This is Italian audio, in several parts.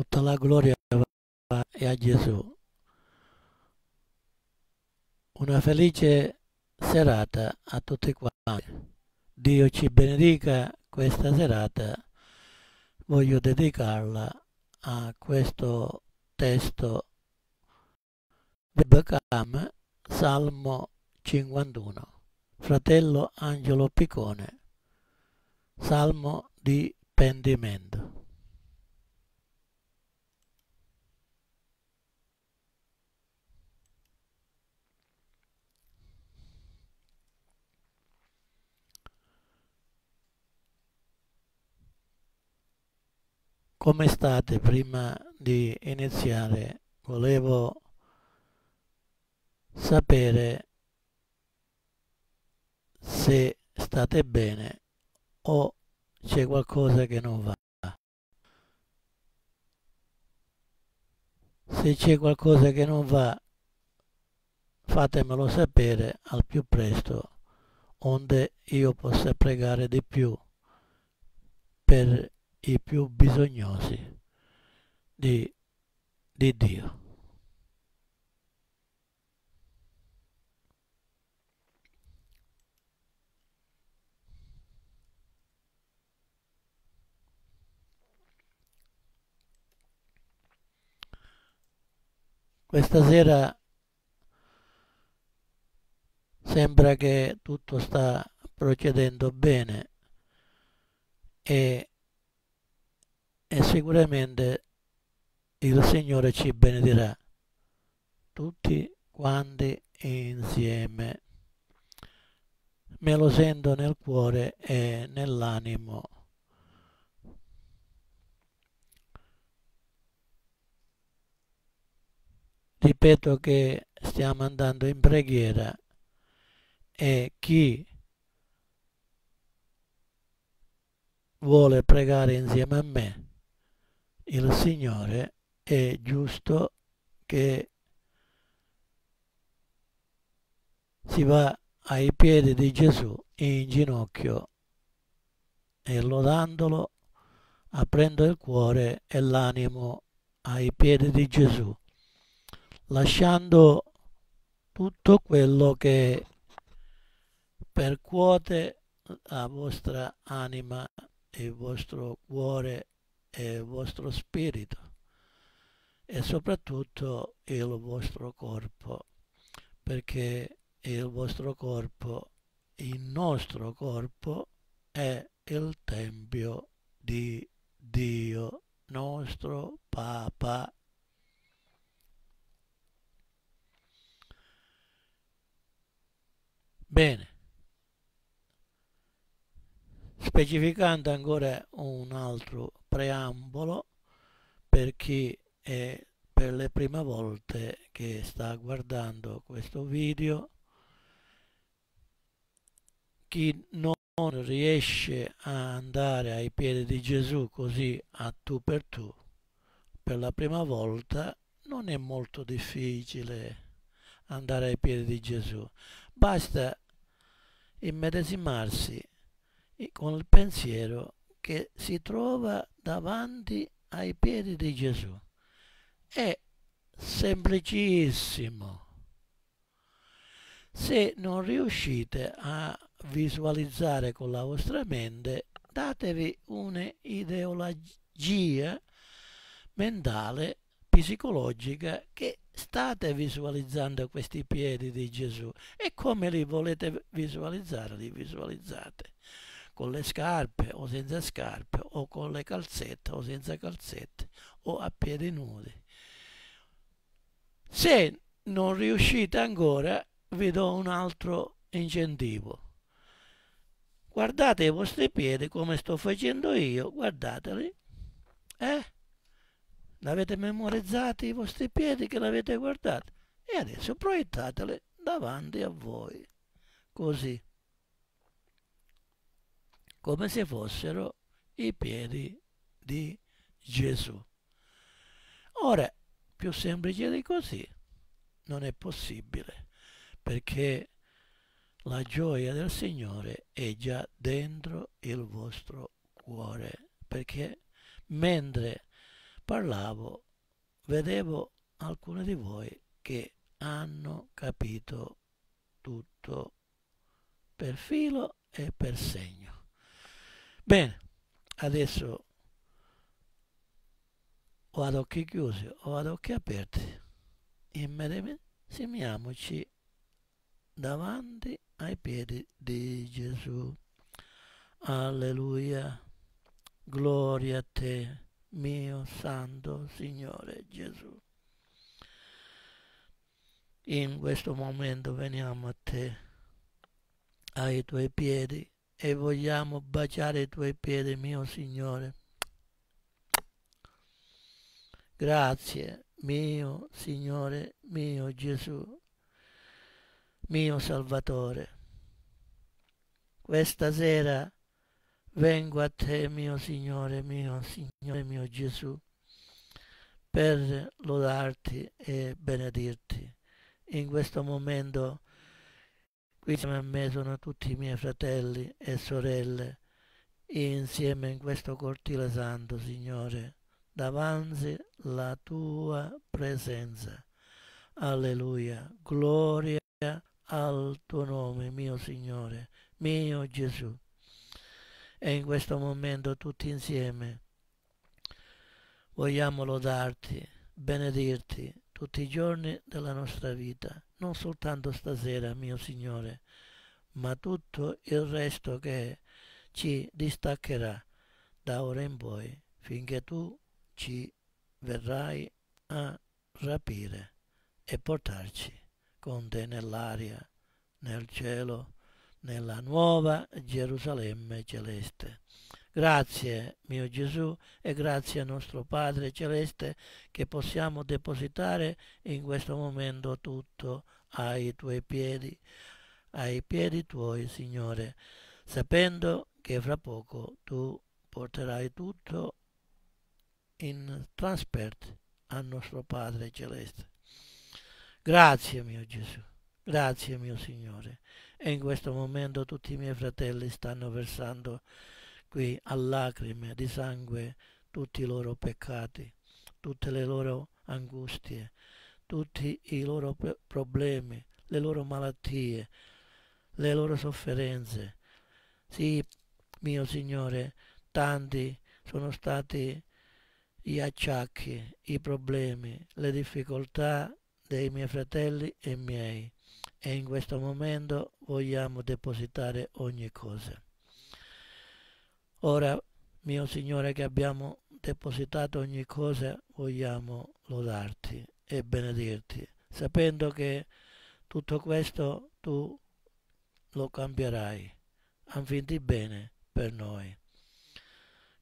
tutta la gloria va a Gesù. Una felice serata a tutti quanti. Dio ci benedica questa serata. Voglio dedicarla a questo testo di Becam, Salmo 51. Fratello Angelo Piccone, Salmo di pendimento. Come state? Prima di iniziare volevo sapere se state bene o c'è qualcosa che non va. Se c'è qualcosa che non va, fatemelo sapere al più presto, onde io possa pregare di più per i più bisognosi di, di Dio. Questa sera sembra che tutto sta procedendo bene e e sicuramente il Signore ci benedirà tutti quanti insieme. Me lo sento nel cuore e nell'animo. Ripeto che stiamo andando in preghiera e chi vuole pregare insieme a me il Signore è giusto che si va ai piedi di Gesù in ginocchio e lodandolo aprendo il cuore e l'animo ai piedi di Gesù, lasciando tutto quello che percuote la vostra anima e il vostro cuore il vostro spirito e soprattutto il vostro corpo, perché il vostro corpo, il nostro corpo è il Tempio di Dio, nostro Papa. Bene, specificando ancora un altro preambolo per chi è per le prime volte che sta guardando questo video chi non riesce a andare ai piedi di Gesù così a tu per tu per la prima volta non è molto difficile andare ai piedi di Gesù basta immedesimarsi con il pensiero che si trova davanti ai piedi di Gesù. È semplicissimo. Se non riuscite a visualizzare con la vostra mente, datevi un'ideologia mentale, psicologica, che state visualizzando questi piedi di Gesù e come li volete visualizzare, li visualizzate con le scarpe o senza scarpe o con le calzette o senza calzette o a piedi nudi. Se non riuscite ancora vi do un altro incentivo. Guardate i vostri piedi come sto facendo io, guardateli. Eh? L'avete memorizzati i vostri piedi che l'avete guardato? E adesso proiettateli davanti a voi. Così come se fossero i piedi di Gesù. Ora, più semplice di così non è possibile, perché la gioia del Signore è già dentro il vostro cuore, perché mentre parlavo vedevo alcuni di voi che hanno capito tutto per filo e per segno. Bene, adesso o ad occhi chiusi o ad occhi aperti, e immedesimiamoci davanti ai piedi di Gesù. Alleluia, gloria a te, mio santo Signore Gesù. In questo momento veniamo a te, ai tuoi piedi, e vogliamo baciare i tuoi piedi, mio Signore. Grazie, mio Signore, mio Gesù, mio Salvatore. Questa sera vengo a te, mio Signore, mio Signore, mio Gesù, per lodarti e benedirti. In questo momento Qui insieme a me sono tutti i miei fratelli e sorelle, e insieme in questo cortile santo, Signore, davanti la tua presenza. Alleluia, gloria al tuo nome, mio Signore, mio Gesù. E in questo momento tutti insieme vogliamo lodarti, benedirti tutti i giorni della nostra vita non soltanto stasera, mio Signore, ma tutto il resto che ci distaccherà da ora in poi, finché tu ci verrai a rapire e portarci con te nell'aria, nel cielo, nella nuova Gerusalemme celeste. Grazie mio Gesù e grazie a nostro Padre Celeste che possiamo depositare in questo momento tutto ai tuoi piedi, ai piedi tuoi Signore, sapendo che fra poco tu porterai tutto in transpert a nostro Padre Celeste. Grazie mio Gesù, grazie mio Signore. E in questo momento tutti i miei fratelli stanno versando qui a lacrime, di sangue, tutti i loro peccati, tutte le loro angustie, tutti i loro problemi, le loro malattie, le loro sofferenze. Sì, mio Signore, tanti sono stati gli acciacchi, i problemi, le difficoltà dei miei fratelli e miei e in questo momento vogliamo depositare ogni cosa. Ora, mio Signore, che abbiamo depositato ogni cosa, vogliamo lodarti e benedirti, sapendo che tutto questo tu lo cambierai, a fin di bene per noi.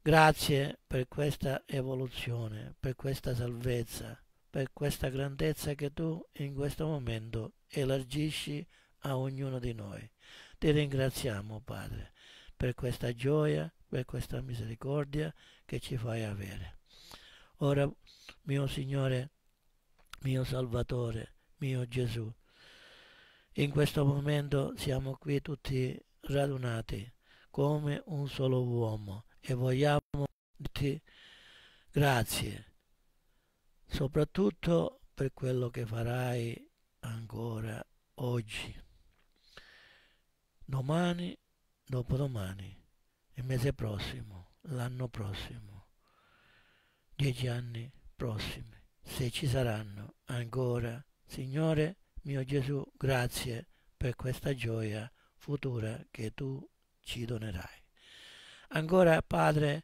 Grazie per questa evoluzione, per questa salvezza, per questa grandezza che tu in questo momento elargisci a ognuno di noi. Ti ringraziamo, Padre, per questa gioia, per questa misericordia che ci fai avere. Ora, mio Signore, mio Salvatore, mio Gesù, in questo momento siamo qui tutti radunati come un solo uomo e vogliamo dirti grazie, soprattutto per quello che farai ancora oggi, domani, dopodomani il mese prossimo, l'anno prossimo, dieci anni prossimi, se ci saranno ancora. Signore mio Gesù, grazie per questa gioia futura che tu ci donerai. Ancora Padre,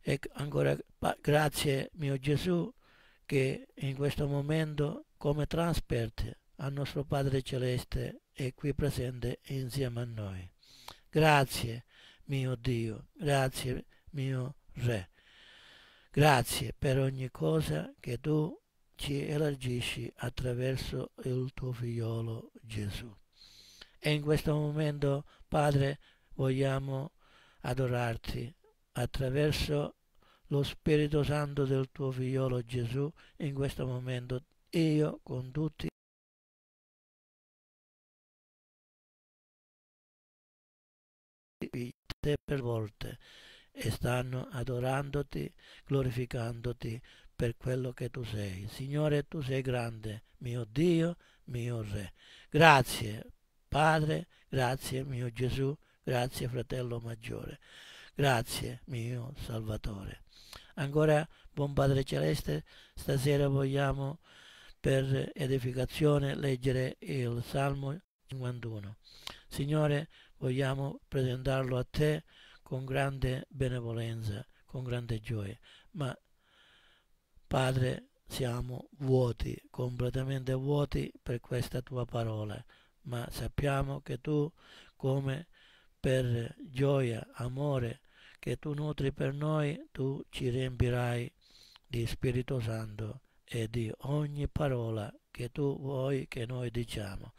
e ancora grazie mio Gesù che in questo momento come transperte al nostro Padre Celeste è qui presente insieme a noi. Grazie mio Dio, grazie mio Re. Grazie per ogni cosa che tu ci elargisci attraverso il tuo figliolo Gesù. E in questo momento, Padre, vogliamo adorarti attraverso lo Spirito Santo del tuo figliolo Gesù. In questo momento io con tutti figli volte per volte e stanno adorandoti, glorificandoti per quello che tu sei. Signore, tu sei grande, mio Dio, mio Re. Grazie Padre, grazie mio Gesù, grazie fratello maggiore, grazie mio Salvatore. Ancora, buon Padre Celeste, stasera vogliamo per edificazione leggere il Salmo 51. Signore, vogliamo presentarlo a te con grande benevolenza, con grande gioia. Ma, Padre, siamo vuoti, completamente vuoti per questa tua parola, ma sappiamo che tu, come per gioia, amore che tu nutri per noi, tu ci riempirai di Spirito Santo e di ogni parola che tu vuoi che noi diciamo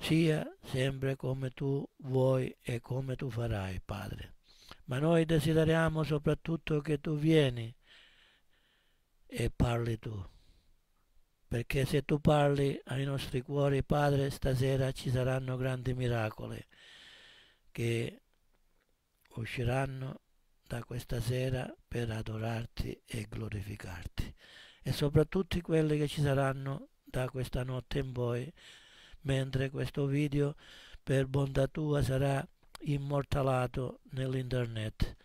sia sempre come tu vuoi e come tu farai, Padre. Ma noi desideriamo soprattutto che tu vieni e parli tu. Perché se tu parli ai nostri cuori, Padre, stasera ci saranno grandi miracoli che usciranno da questa sera per adorarti e glorificarti. E soprattutto quelli che ci saranno da questa notte in poi mentre questo video per bontà tua sarà immortalato nell'internet,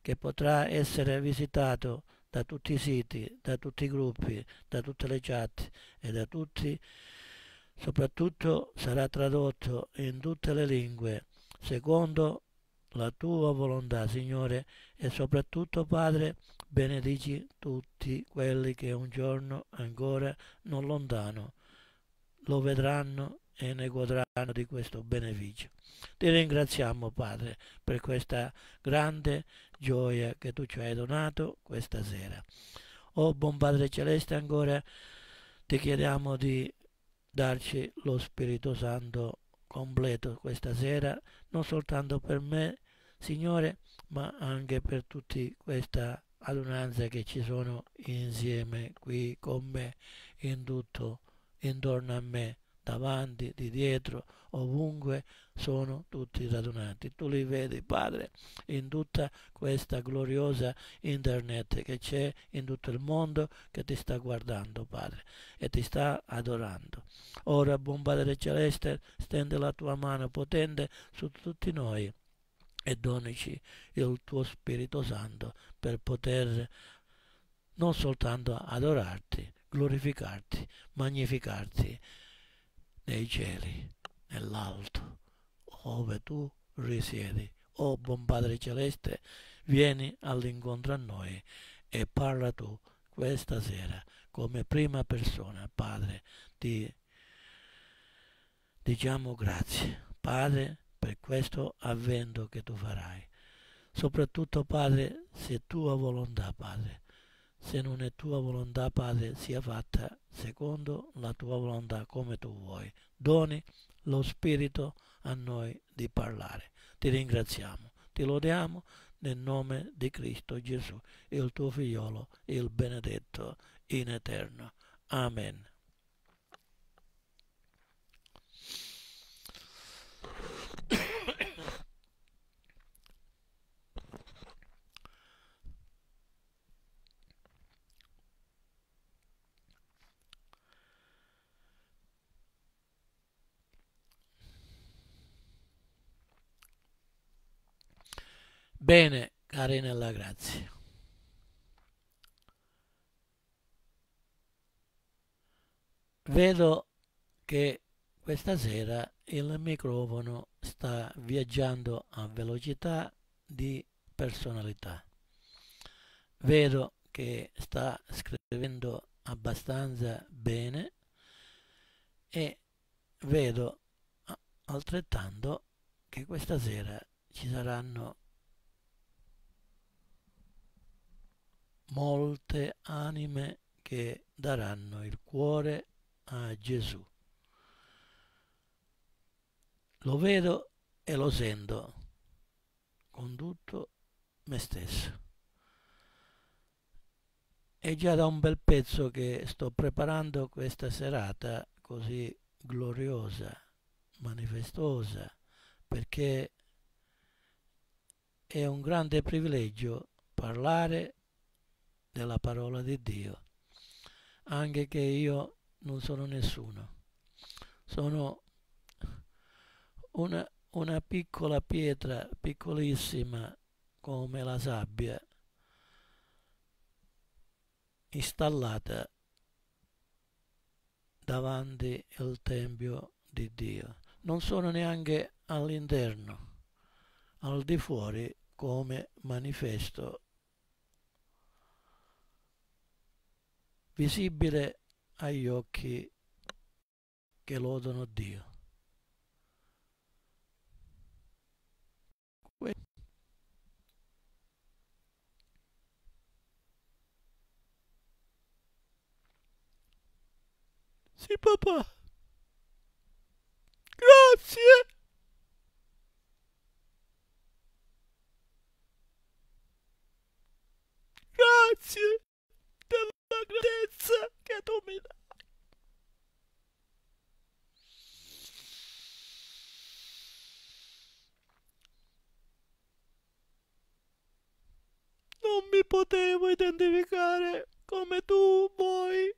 che potrà essere visitato da tutti i siti, da tutti i gruppi, da tutte le chat e da tutti, soprattutto sarà tradotto in tutte le lingue, secondo la tua volontà, Signore, e soprattutto, Padre, benedici tutti quelli che un giorno ancora non lontano lo vedranno e ne godranno di questo beneficio. Ti ringraziamo Padre per questa grande gioia che tu ci hai donato questa sera. O oh, buon Padre Celeste ancora ti chiediamo di darci lo Spirito Santo completo questa sera, non soltanto per me, Signore, ma anche per tutti questa adunanza che ci sono insieme qui con me, in tutto, intorno a me davanti, di dietro, ovunque sono tutti radunati. Tu li vedi, Padre, in tutta questa gloriosa internet che c'è in tutto il mondo che ti sta guardando, Padre, e ti sta adorando. Ora, buon Padre Celeste, stende la tua mano potente su tutti noi e donici il tuo Spirito Santo per poter non soltanto adorarti, glorificarti, magnificarti, nei cieli, nell'alto, ove tu risiedi. O oh, buon Padre Celeste, vieni all'incontro a noi e parla tu questa sera come prima persona, Padre, ti diciamo grazie, Padre, per questo avvento che tu farai. Soprattutto, Padre, se tua volontà, Padre, se non è tua volontà, Padre, sia fatta secondo la tua volontà, come tu vuoi. Doni lo Spirito a noi di parlare. Ti ringraziamo, ti lodiamo nel nome di Cristo Gesù, il tuo figliolo, il benedetto in eterno. Amen. Bene, cari nella grazia. Vedo che questa sera il microfono sta viaggiando a velocità di personalità. Vedo che sta scrivendo abbastanza bene e vedo altrettanto che questa sera ci saranno molte anime che daranno il cuore a Gesù. Lo vedo e lo sento con tutto me stesso. È già da un bel pezzo che sto preparando questa serata così gloriosa, manifestosa, perché è un grande privilegio parlare della parola di Dio, anche che io non sono nessuno, sono una, una piccola pietra, piccolissima come la sabbia, installata davanti al Tempio di Dio. Non sono neanche all'interno, al di fuori come manifesto visibile agli occhi che lodano Dio. Sì, papà. Grazie. Grazie per la grandezza che tu mi dai. Non mi potevo identificare come tu vuoi.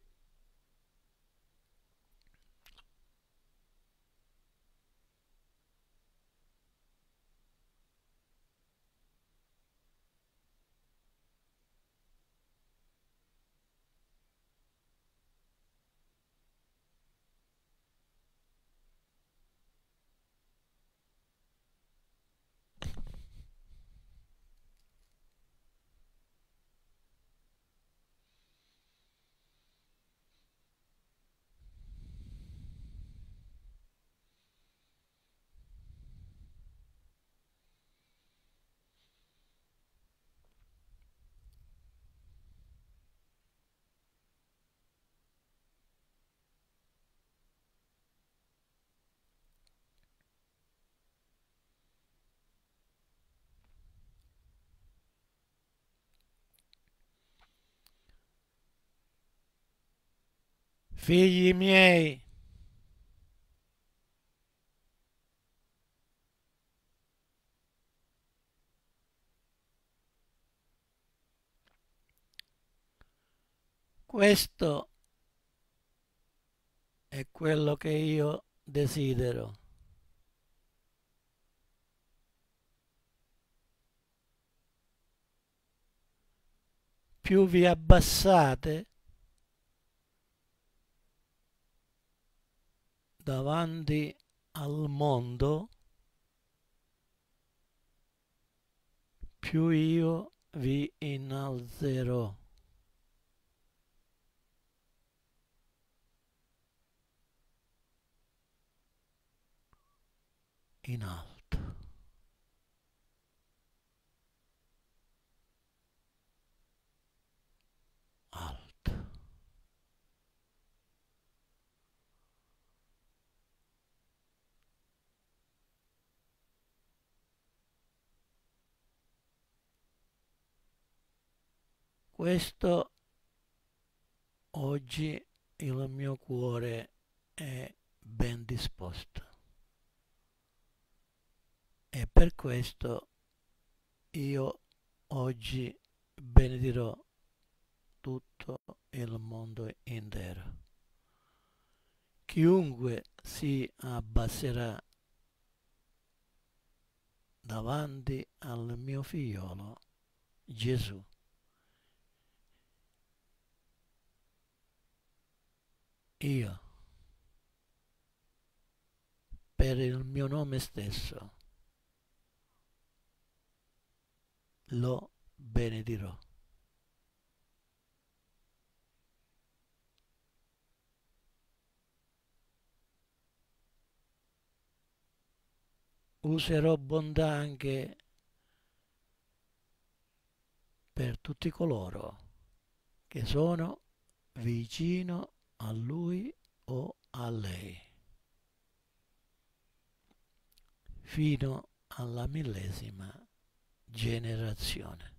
Figli miei, questo è quello che io desidero. Più vi abbassate, davanti al mondo, più io vi innalzerò. In alto. Questo oggi il mio cuore è ben disposto e per questo io oggi benedirò tutto il mondo intero. Chiunque si abbasserà davanti al mio figliolo Gesù io, per il mio nome stesso, lo benedirò. Userò bontà anche per tutti coloro che sono vicino a lui o a lei, fino alla millesima generazione.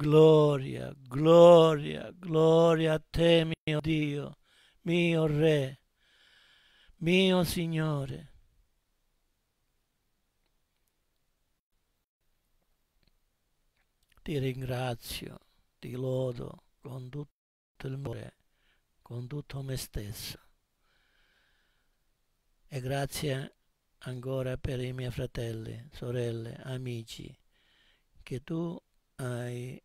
Gloria, gloria, gloria a te, mio Dio, mio Re, mio Signore. Ti ringrazio, ti lodo con tutto il cuore, con tutto me stesso. E grazie ancora per i miei fratelli, sorelle, amici, che tu hai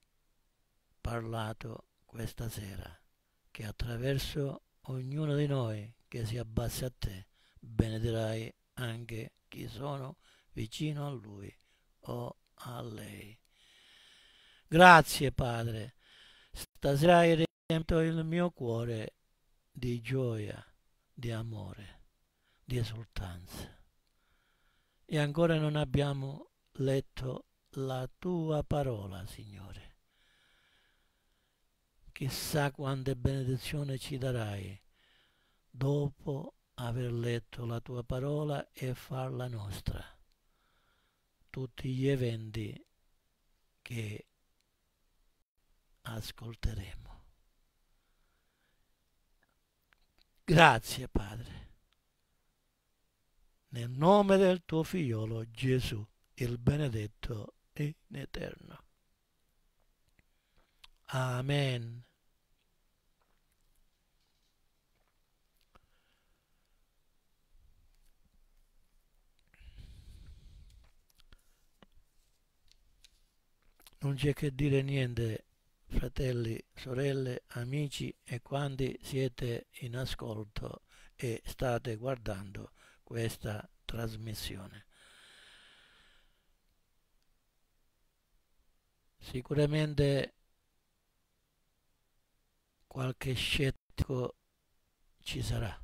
parlato questa sera, che attraverso ognuno di noi che si abbassa a te, benederai anche chi sono vicino a lui o a lei. Grazie Padre, stasera hai riempito il mio cuore di gioia, di amore, di esultanza. E ancora non abbiamo letto la tua parola, Signore chissà quante benedizioni ci darai dopo aver letto la tua parola e farla nostra. Tutti gli eventi che ascolteremo. Grazie Padre, nel nome del tuo figliolo Gesù, il benedetto in eterno. Amen. Non c'è che dire niente, fratelli, sorelle, amici e quanti siete in ascolto e state guardando questa trasmissione. Sicuramente qualche scettico ci sarà,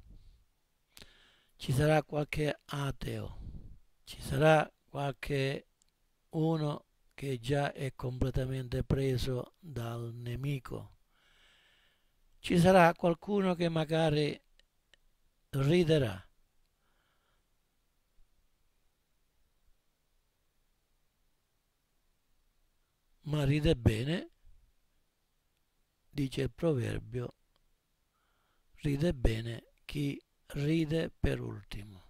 ci mm. sarà qualche ateo, ci sarà qualche uno che già è completamente preso dal nemico. Ci sarà qualcuno che magari riderà. Ma ride bene dice il proverbio, ride bene chi ride per ultimo.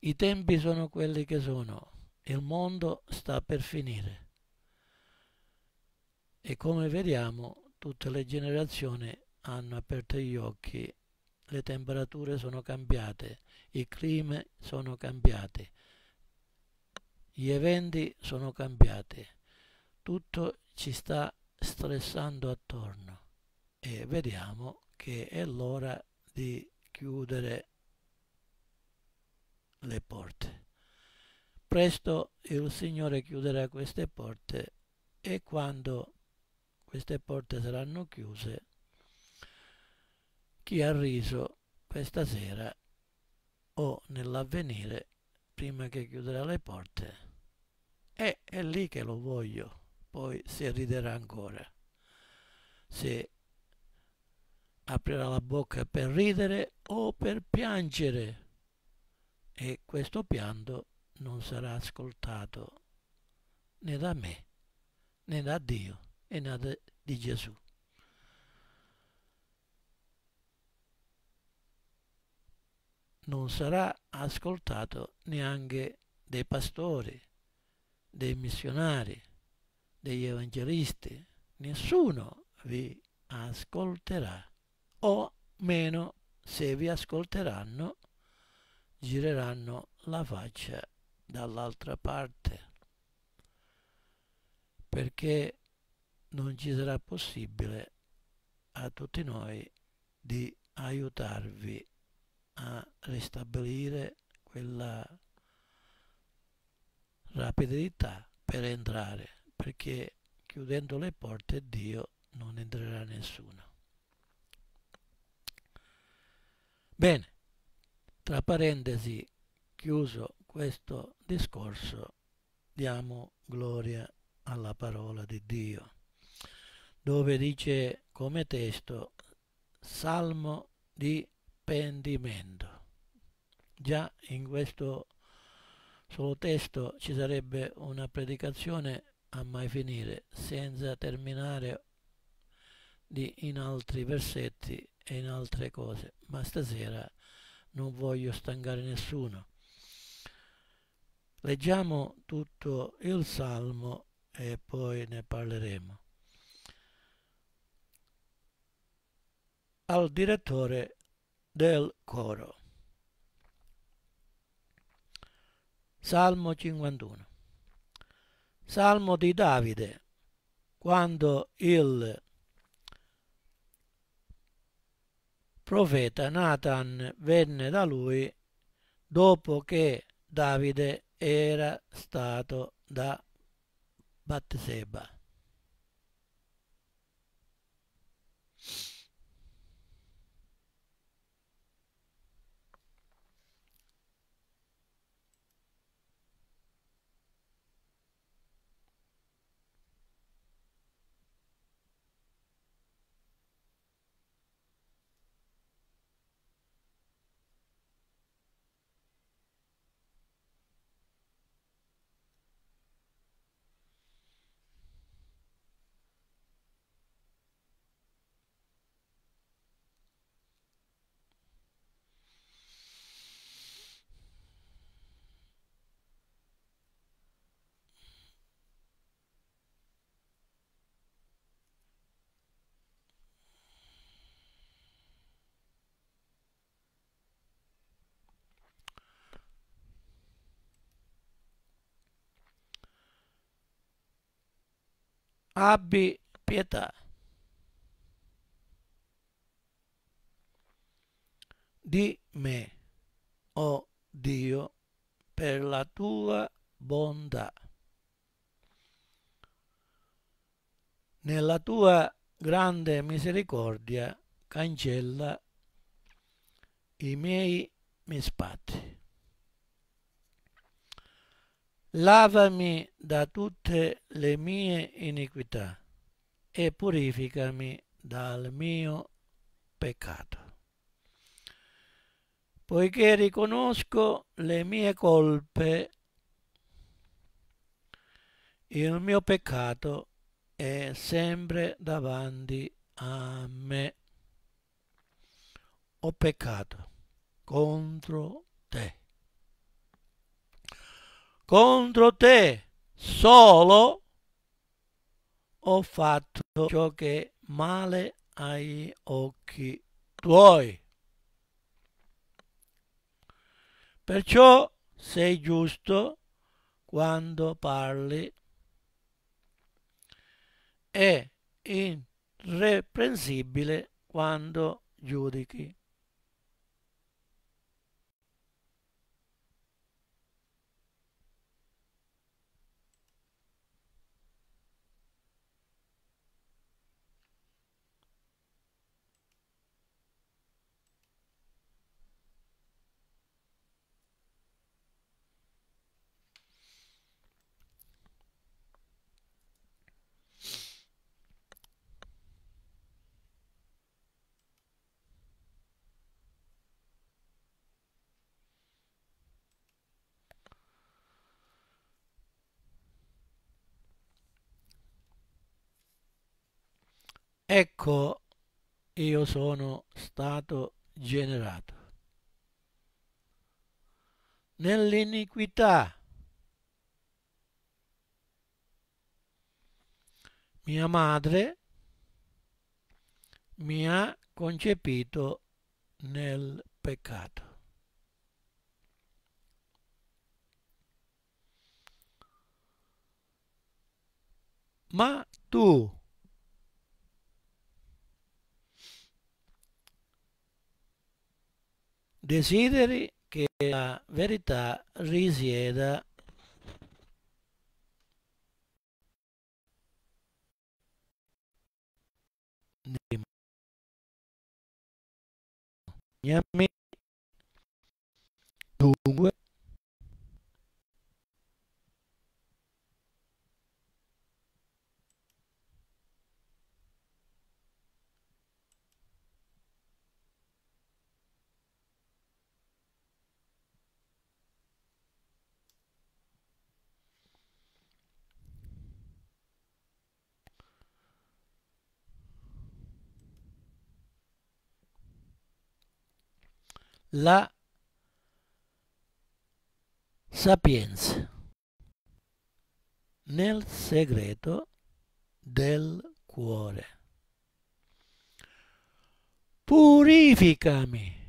I tempi sono quelli che sono, il mondo sta per finire e come vediamo tutte le generazioni hanno aperto gli occhi, le temperature sono cambiate, i climi sono cambiati, gli eventi sono cambiati, tutto ci sta stressando attorno e vediamo che è l'ora di chiudere le porte. Presto il Signore chiuderà queste porte e quando queste porte saranno chiuse, chi ha riso questa sera o nell'avvenire, prima che chiuderà le porte, è, è lì che lo voglio poi si riderà ancora. Se aprirà la bocca per ridere o per piangere e questo pianto non sarà ascoltato né da me, né da Dio e né da, di Gesù. Non sarà ascoltato neanche dai pastori, dei missionari, degli evangelisti, nessuno vi ascolterà, o meno se vi ascolteranno, gireranno la faccia dall'altra parte, perché non ci sarà possibile a tutti noi di aiutarvi a ristabilire quella rapidità per entrare perché chiudendo le porte Dio non entrerà nessuno. Bene, tra parentesi, chiuso questo discorso, diamo gloria alla parola di Dio, dove dice come testo Salmo di pendimento. Già in questo solo testo ci sarebbe una predicazione a mai finire, senza terminare di in altri versetti e in altre cose, ma stasera non voglio stancare nessuno. Leggiamo tutto il Salmo e poi ne parleremo. Al direttore del coro. Salmo 51. Salmo di Davide, quando il profeta Nathan venne da lui dopo che Davide era stato da Batseba. abbi pietà. Di me, o oh Dio, per la tua bontà. Nella tua grande misericordia cancella i miei mispati. Lavami da tutte le mie iniquità e purificami dal mio peccato. Poiché riconosco le mie colpe, il mio peccato è sempre davanti a me. Ho peccato contro te contro te solo ho fatto ciò che male ai occhi tuoi. Perciò sei giusto quando parli e irreprensibile quando giudichi. ecco io sono stato generato. Nell'iniquità. Mia madre mi ha concepito nel peccato. Ma tu desideri che la verità risieda di me. la sapienza nel segreto del cuore. Purificami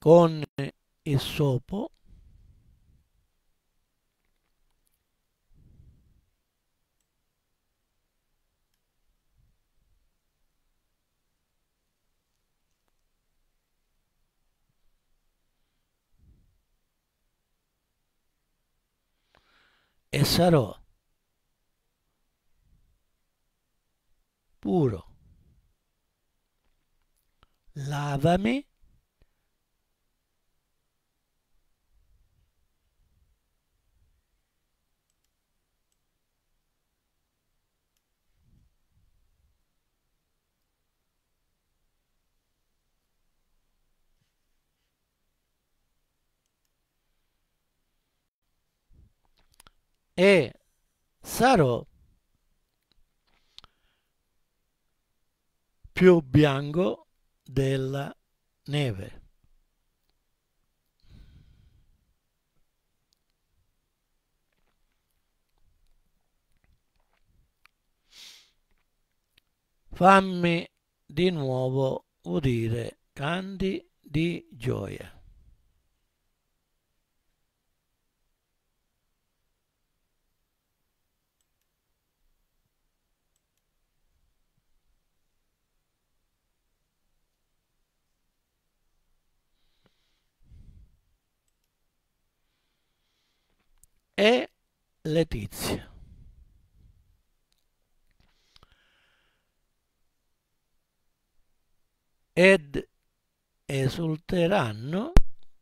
con esopo e sarò puro. Lavami e sarò più bianco della neve. Fammi di nuovo udire canti di gioia. e Letizia. Ed esulteranno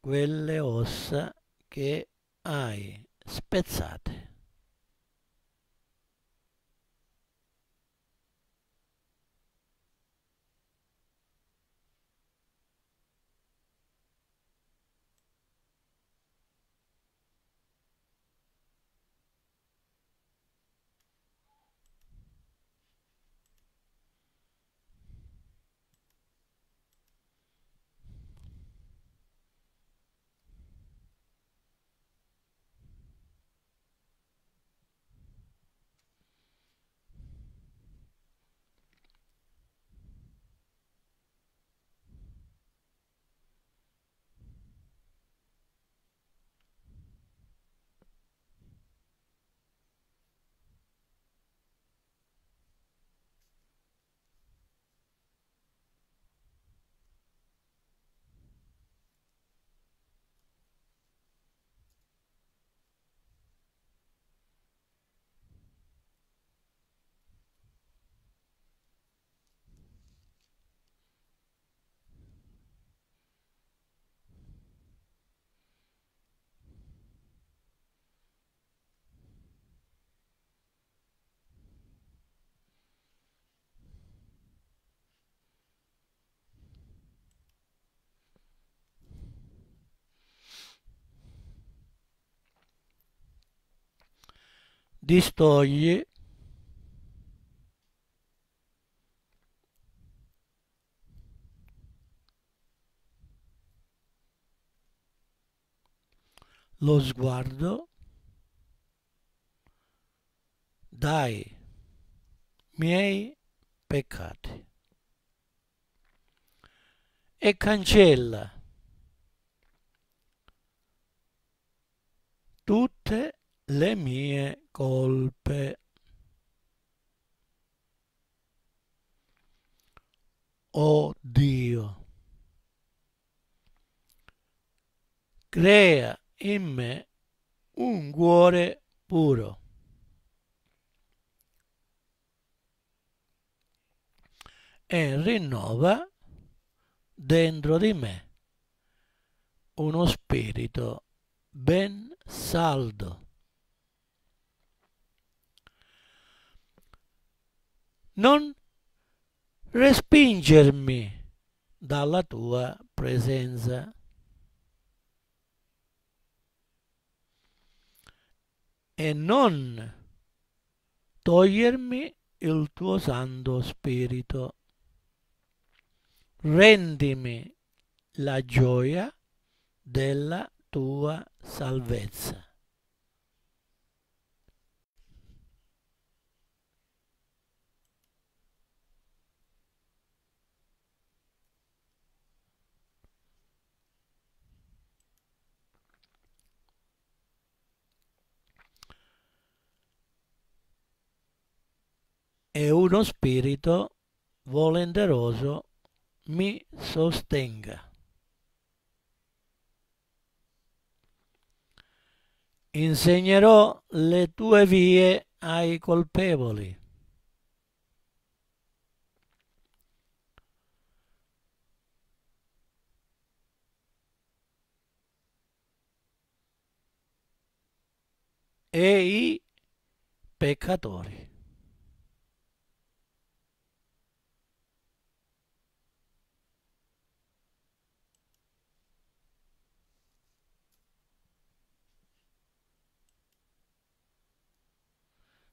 quelle ossa che hai spezzate. distoglie lo sguardo dai miei peccati e cancella tutte le mie colpe. O oh Dio, crea in me un cuore puro. e rinnova dentro di me uno spirito ben saldo. non respingermi dalla tua presenza. E non togliermi il tuo Santo Spirito. Rendimi la gioia della tua salvezza. e uno spirito volenteroso mi sostenga. Insegnerò le tue vie ai colpevoli. e i peccatori.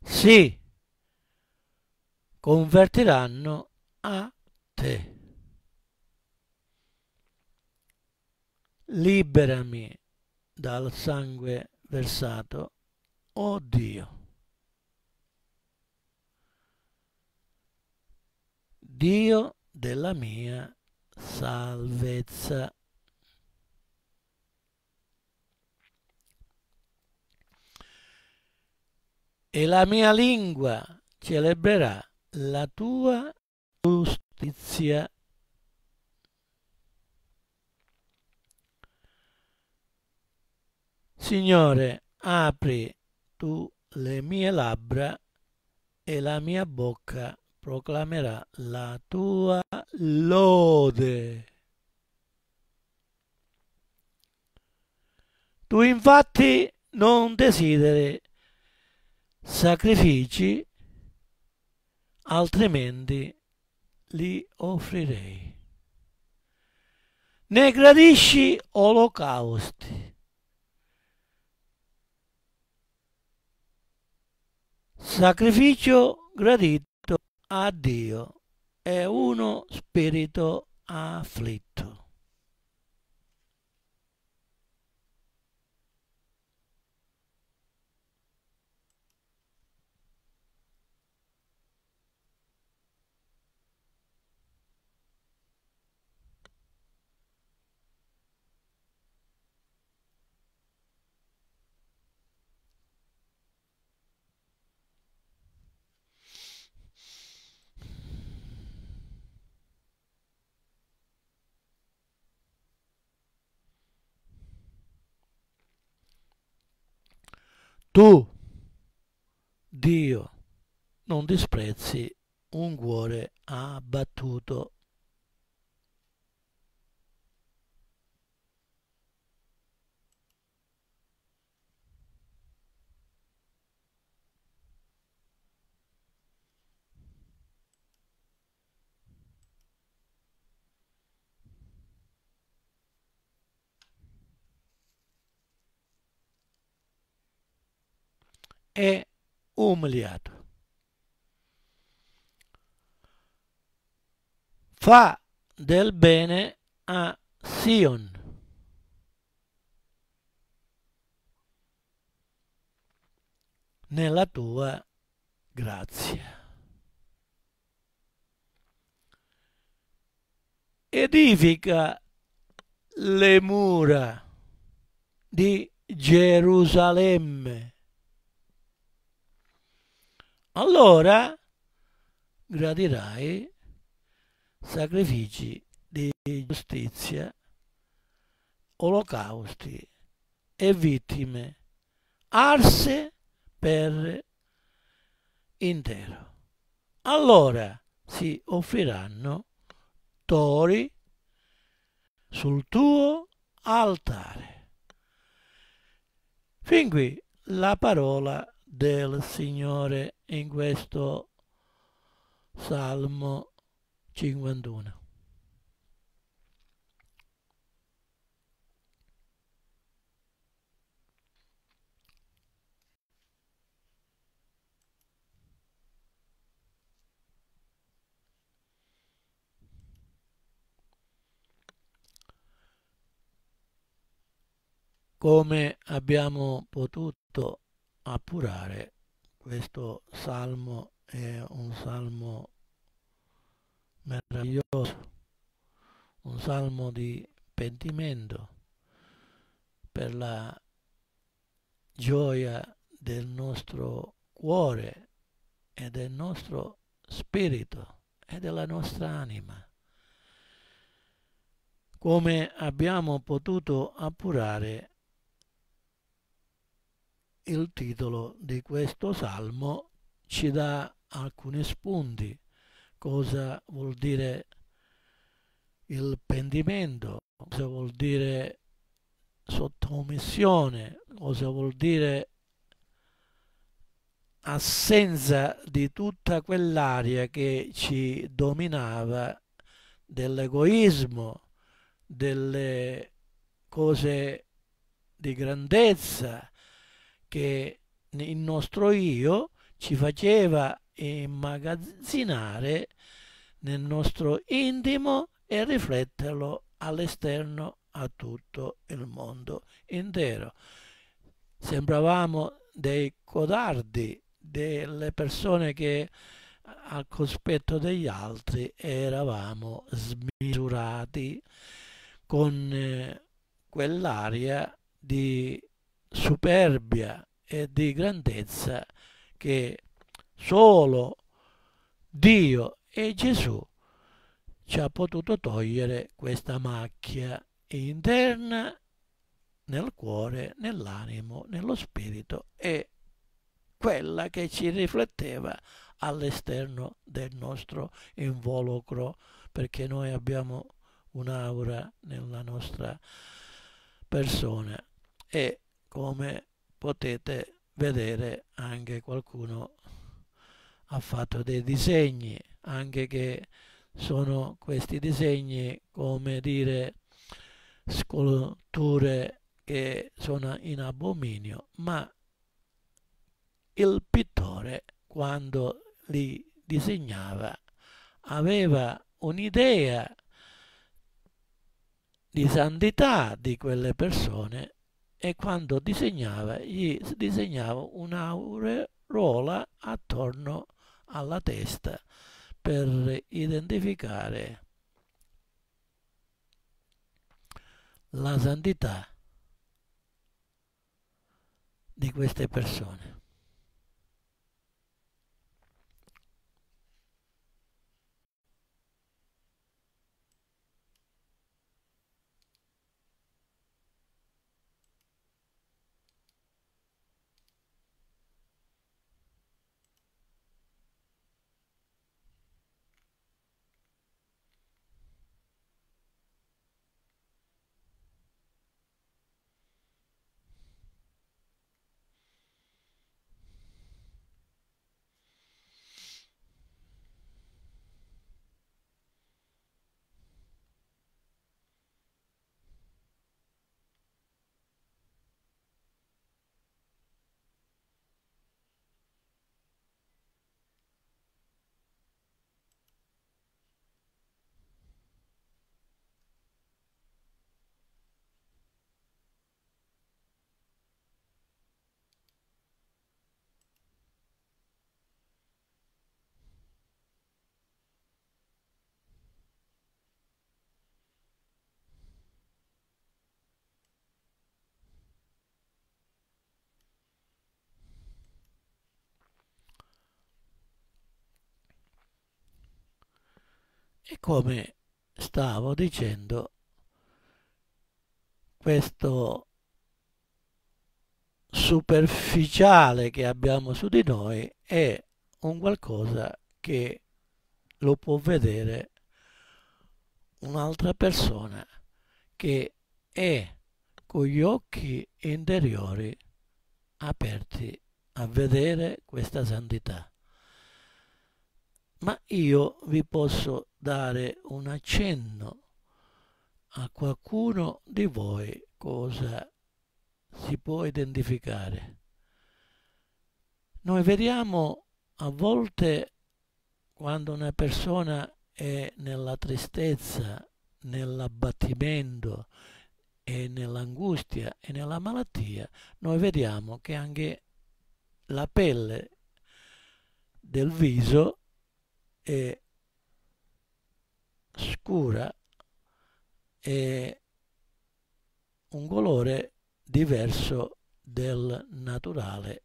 si convertiranno a te. Liberami dal sangue versato, o oh Dio. Dio della mia salvezza. e la mia lingua celebrerà la tua giustizia. Signore, apri tu le mie labbra e la mia bocca proclamerà la tua lode. Tu infatti non desideri sacrifici altrimenti li offrirei. Ne gradisci olocausti. Sacrificio gradito a Dio è uno spirito afflitto. tu, Dio, non disprezzi un cuore abbattuto. é humilhado. Fa del bene a Sion. Nella tua grazia. Edifica le mura di Gerusalemme allora gradirai sacrifici di giustizia, olocausti e vittime, arse per intero. Allora si offriranno tori sul tuo altare. Fin qui la parola del Signore in questo Salmo 51. Come abbiamo potuto appurare questo salmo è un salmo meraviglioso un salmo di pentimento per la gioia del nostro cuore e del nostro spirito e della nostra anima. Come abbiamo potuto appurare il titolo di questo salmo ci dà alcuni spunti, cosa vuol dire il pentimento, cosa vuol dire sottomissione, cosa vuol dire assenza di tutta quell'aria che ci dominava dell'egoismo, delle cose di grandezza, che il nostro io ci faceva immagazzinare nel nostro intimo e rifletterlo all'esterno a tutto il mondo intero. Sembravamo dei codardi, delle persone che al cospetto degli altri eravamo smisurati con eh, quell'aria di superbia e di grandezza che solo Dio e Gesù ci ha potuto togliere questa macchia interna nel cuore, nell'animo, nello spirito e quella che ci rifletteva all'esterno del nostro involucro, perché noi abbiamo un'aura nella nostra persona e come potete vedere anche qualcuno ha fatto dei disegni anche che sono questi disegni come dire sculture che sono in abominio ma il pittore quando li disegnava aveva un'idea di santità di quelle persone e quando disegnava gli disegnava un'aureola attorno alla testa per identificare la santità di queste persone. E come stavo dicendo, questo superficiale che abbiamo su di noi è un qualcosa che lo può vedere un'altra persona che è con gli occhi interiori aperti a vedere questa santità ma io vi posso dare un accenno a qualcuno di voi cosa si può identificare. Noi vediamo a volte quando una persona è nella tristezza, nell'abbattimento e nell'angustia e nella malattia, noi vediamo che anche la pelle del viso è scura e un colore diverso del naturale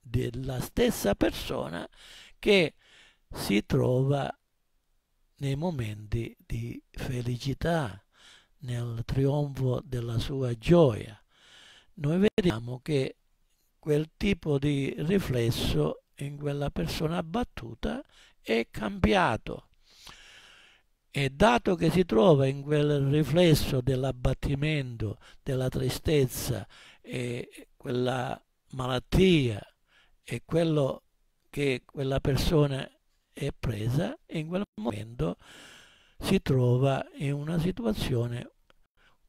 della stessa persona che si trova nei momenti di felicità, nel trionfo della sua gioia. Noi vediamo che quel tipo di riflesso in quella persona abbattuta è cambiato. E dato che si trova in quel riflesso dell'abbattimento, della tristezza, e quella malattia e quello che quella persona è presa, in quel momento si trova in una situazione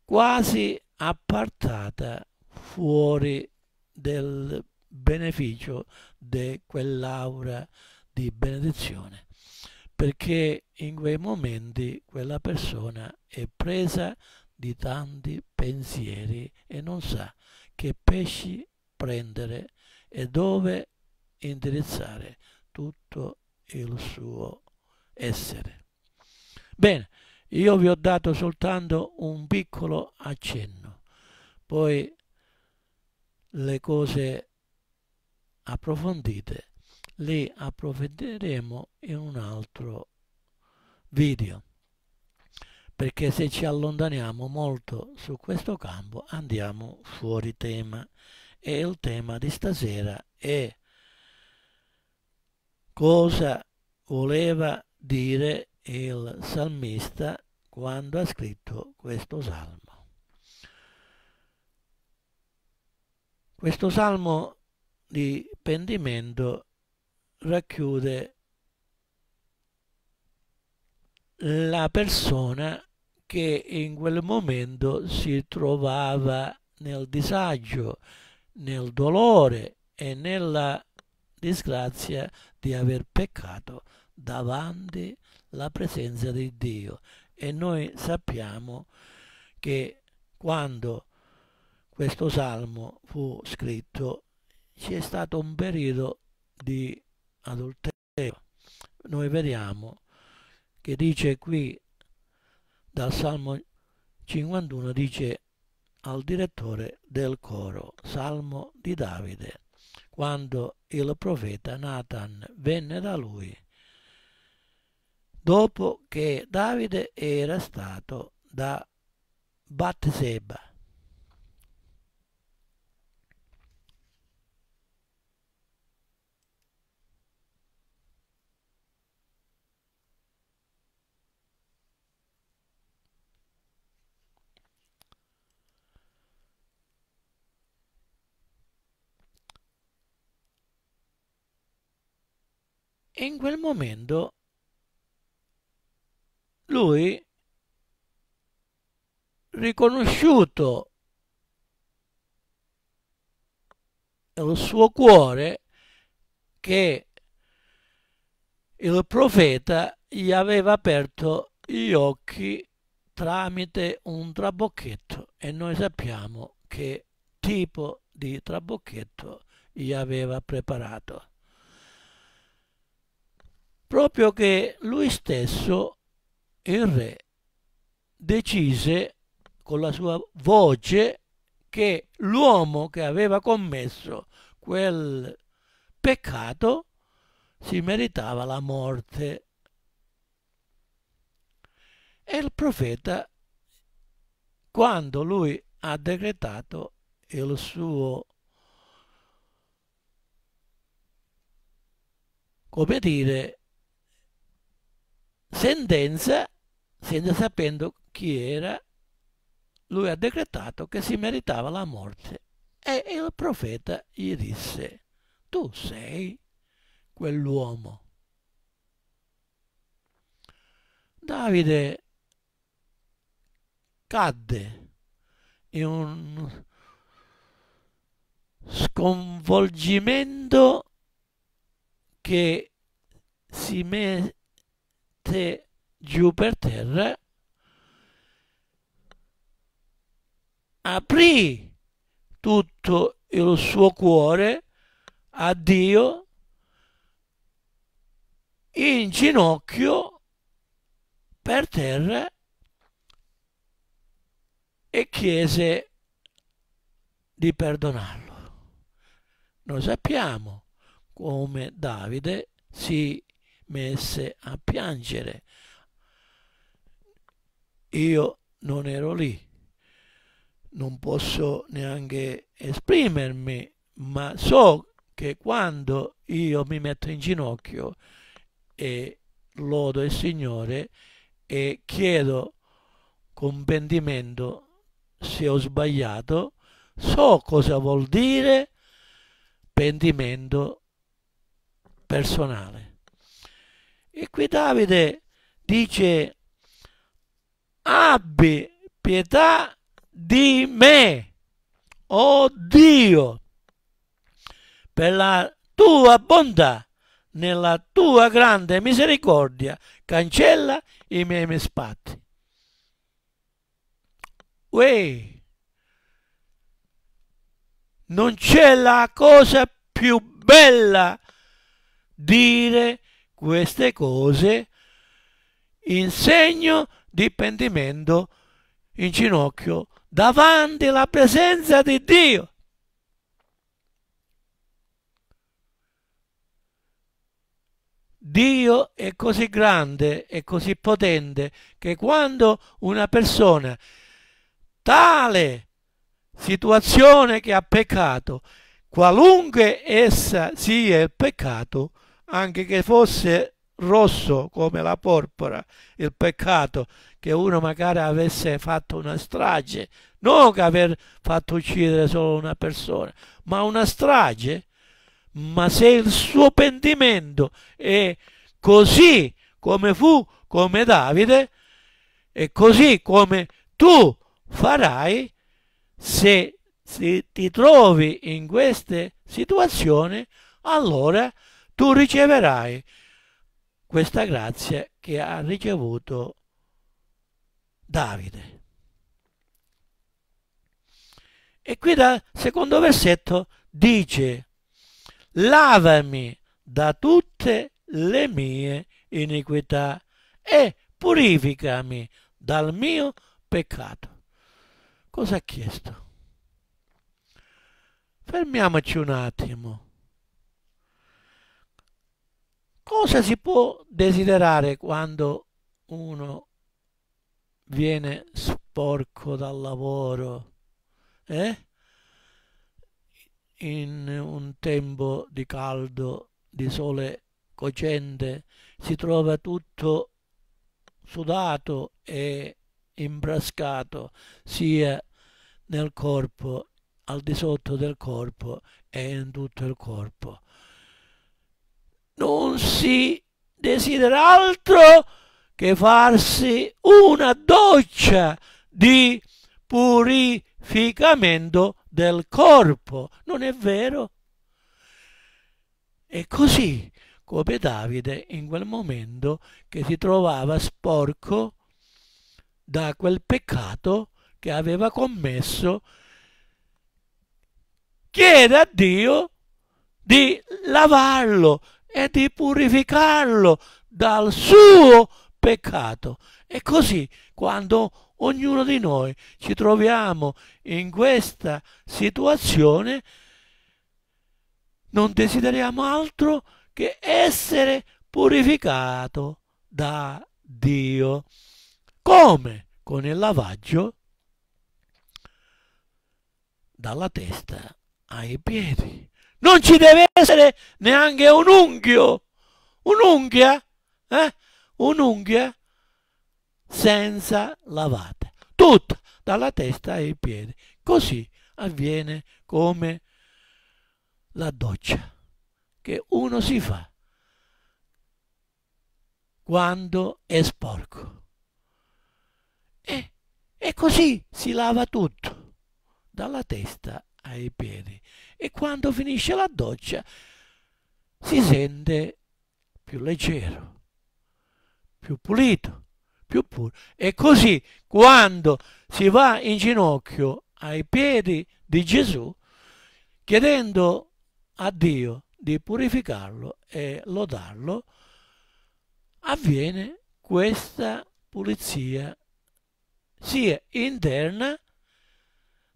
quasi appartata fuori del beneficio di quell'aura di benedizione, perché in quei momenti quella persona è presa di tanti pensieri e non sa che pesci prendere e dove indirizzare tutto il suo essere. Bene, io vi ho dato soltanto un piccolo accenno, poi le cose approfondite le approfondiremo in un altro video perché se ci allontaniamo molto su questo campo andiamo fuori tema e il tema di stasera è cosa voleva dire il salmista quando ha scritto questo salmo. Questo salmo di pentimento racchiude la persona che in quel momento si trovava nel disagio, nel dolore e nella disgrazia di aver peccato davanti alla presenza di Dio. E noi sappiamo che quando questo salmo fu scritto c'è stato un periodo di adulterio, noi vediamo che dice qui dal Salmo 51 dice al direttore del coro, Salmo di Davide, quando il profeta Nathan venne da lui, dopo che Davide era stato da Batseba. E in quel momento lui, riconosciuto il suo cuore che il profeta gli aveva aperto gli occhi tramite un trabocchetto e noi sappiamo che tipo di trabocchetto gli aveva preparato proprio che lui stesso, il re, decise con la sua voce che l'uomo che aveva commesso quel peccato si meritava la morte. E il profeta, quando lui ha decretato il suo, come dire, sentenza, senza sapendo chi era, lui ha decretato che si meritava la morte. E il profeta gli disse, tu sei quell'uomo. Davide cadde in un sconvolgimento che si, me- mette giù per terra, aprì tutto il suo cuore a Dio in ginocchio per terra e chiese di perdonarlo. Noi sappiamo come Davide si messe a piangere. Io non ero lì, non posso neanche esprimermi, ma so che quando io mi metto in ginocchio e lodo il Signore e chiedo con pendimento se ho sbagliato, so cosa vuol dire pendimento personale. E qui Davide dice, abbi pietà di me, o oh Dio, per la tua bontà, nella tua grande misericordia, cancella i miei misfatti. Uè, non c'è la cosa più bella dire queste cose in segno di pentimento in ginocchio davanti alla presenza di Dio. Dio è così grande e così potente che quando una persona tale situazione che ha peccato, qualunque essa sia il peccato, anche che fosse rosso come la porpora, il peccato che uno magari avesse fatto una strage, non che aver fatto uccidere solo una persona, ma una strage, ma se il suo pentimento è così come fu come Davide, e così come tu farai se ti trovi in queste situazioni, allora tu riceverai questa grazia che ha ricevuto Davide. E qui dal secondo versetto dice, lavami da tutte le mie iniquità e purificami dal mio peccato. Cosa ha chiesto? Fermiamoci un attimo Cosa si può desiderare quando uno viene sporco dal lavoro? Eh? In un tempo di caldo, di sole cocente, si trova tutto sudato e imbrascato sia nel corpo, al di sotto del corpo e in tutto il corpo non si desidera altro che farsi una doccia di purificamento del corpo. Non è vero? E così come Davide in quel momento che si trovava sporco da quel peccato che aveva commesso, chiede a Dio di lavarlo, e di purificarlo dal suo peccato. E così quando ognuno di noi ci troviamo in questa situazione, non desideriamo altro che essere purificato da Dio. Come? Con il lavaggio dalla testa ai piedi. Non ci deve essere neanche un unghio, un'unghia, eh? un'unghia senza lavata, tutta, dalla testa ai piedi. Così avviene come la doccia che uno si fa quando è sporco. E, e così si lava tutto, dalla testa ai piedi e quando finisce la doccia si sente più leggero, più pulito, più puro. E così quando si va in ginocchio ai piedi di Gesù, chiedendo a Dio di purificarlo e lodarlo, avviene questa pulizia sia interna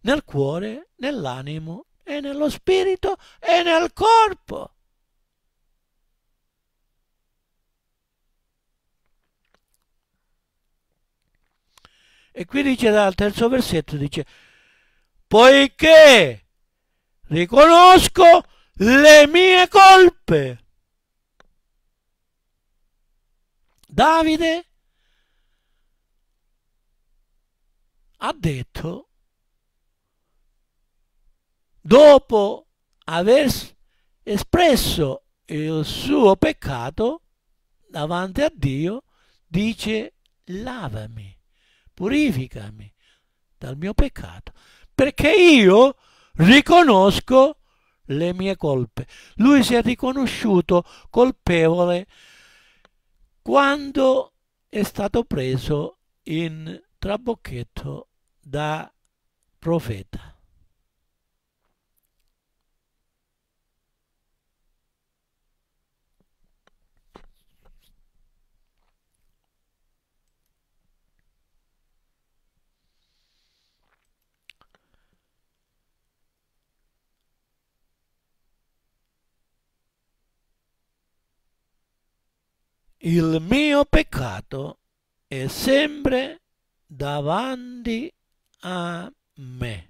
nel cuore, nell'animo e nello spirito e nel corpo. E qui dice dal terzo versetto, dice, poiché riconosco le mie colpe. Davide ha detto dopo aver espresso il suo peccato davanti a Dio, dice lavami, purificami dal mio peccato, perché io riconosco le mie colpe. Lui si è riconosciuto colpevole quando è stato preso in trabocchetto da profeta. il mio peccato è sempre davanti a me.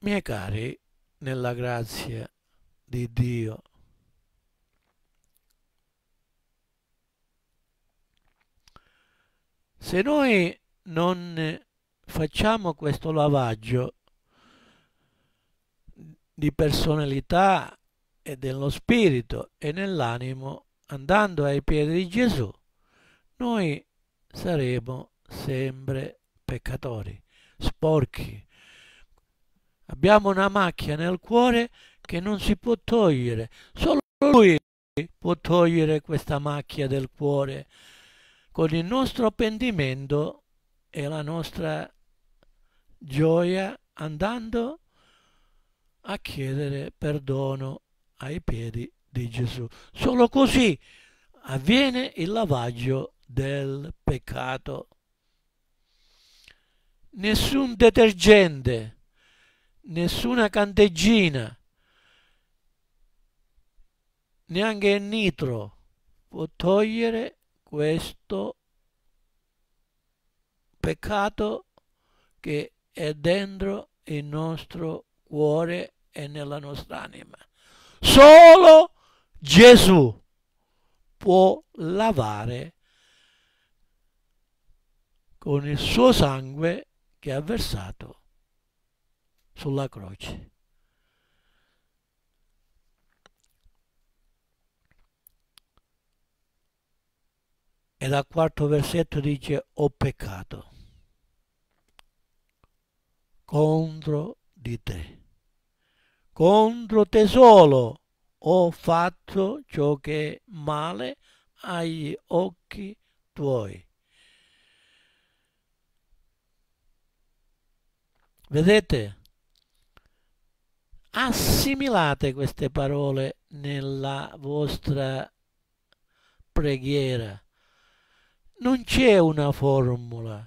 Miei cari, nella grazia di Dio, se noi non facciamo questo lavaggio di personalità e dello spirito e nell'animo, andando ai piedi di Gesù, noi saremo sempre peccatori, sporchi. Abbiamo una macchia nel cuore che non si può togliere, solo Lui può togliere questa macchia del cuore con il nostro pentimento e la nostra gioia andando a chiedere perdono ai piedi di Gesù. Solo così avviene il lavaggio del peccato. Nessun detergente, nessuna canteggina, neanche il nitro può togliere questo peccato che è dentro il nostro cuore e nella nostra anima. Solo Gesù può lavare con il suo sangue che ha versato sulla croce. E dal quarto versetto dice, ho peccato contro di te contro te solo ho fatto ciò che è male agli occhi tuoi. Vedete? Assimilate queste parole nella vostra preghiera. Non c'è una formula,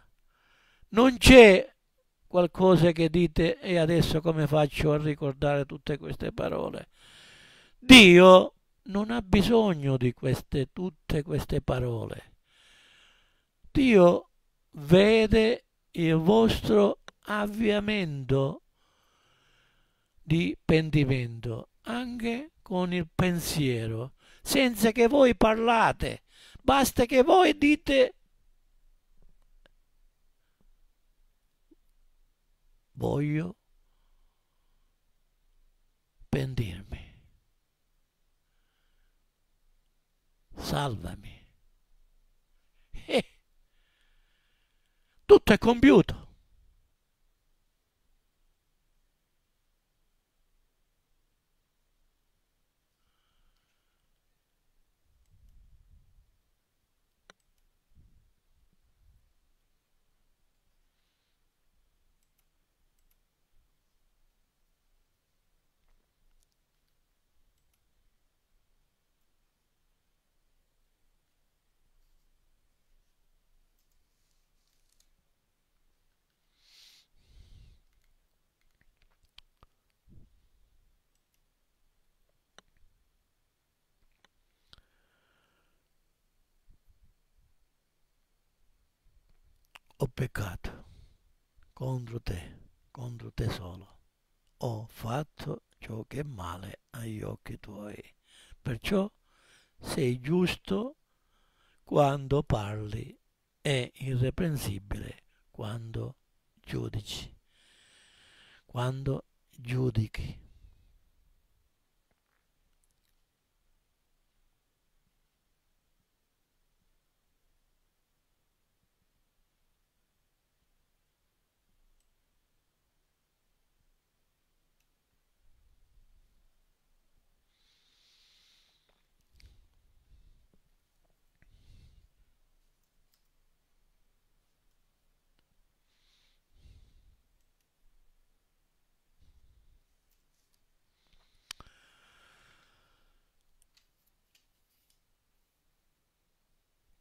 non c'è qualcosa che dite e adesso come faccio a ricordare tutte queste parole? Dio non ha bisogno di queste, tutte queste parole. Dio vede il vostro avviamento di pentimento anche con il pensiero, senza che voi parlate, basta che voi dite voglio pentirmi. Salvami. Eh, tutto è compiuto. peccato contro te, contro te solo. Ho fatto ciò che è male agli occhi tuoi. Perciò sei giusto quando parli e irreprensibile quando giudici. Quando giudichi.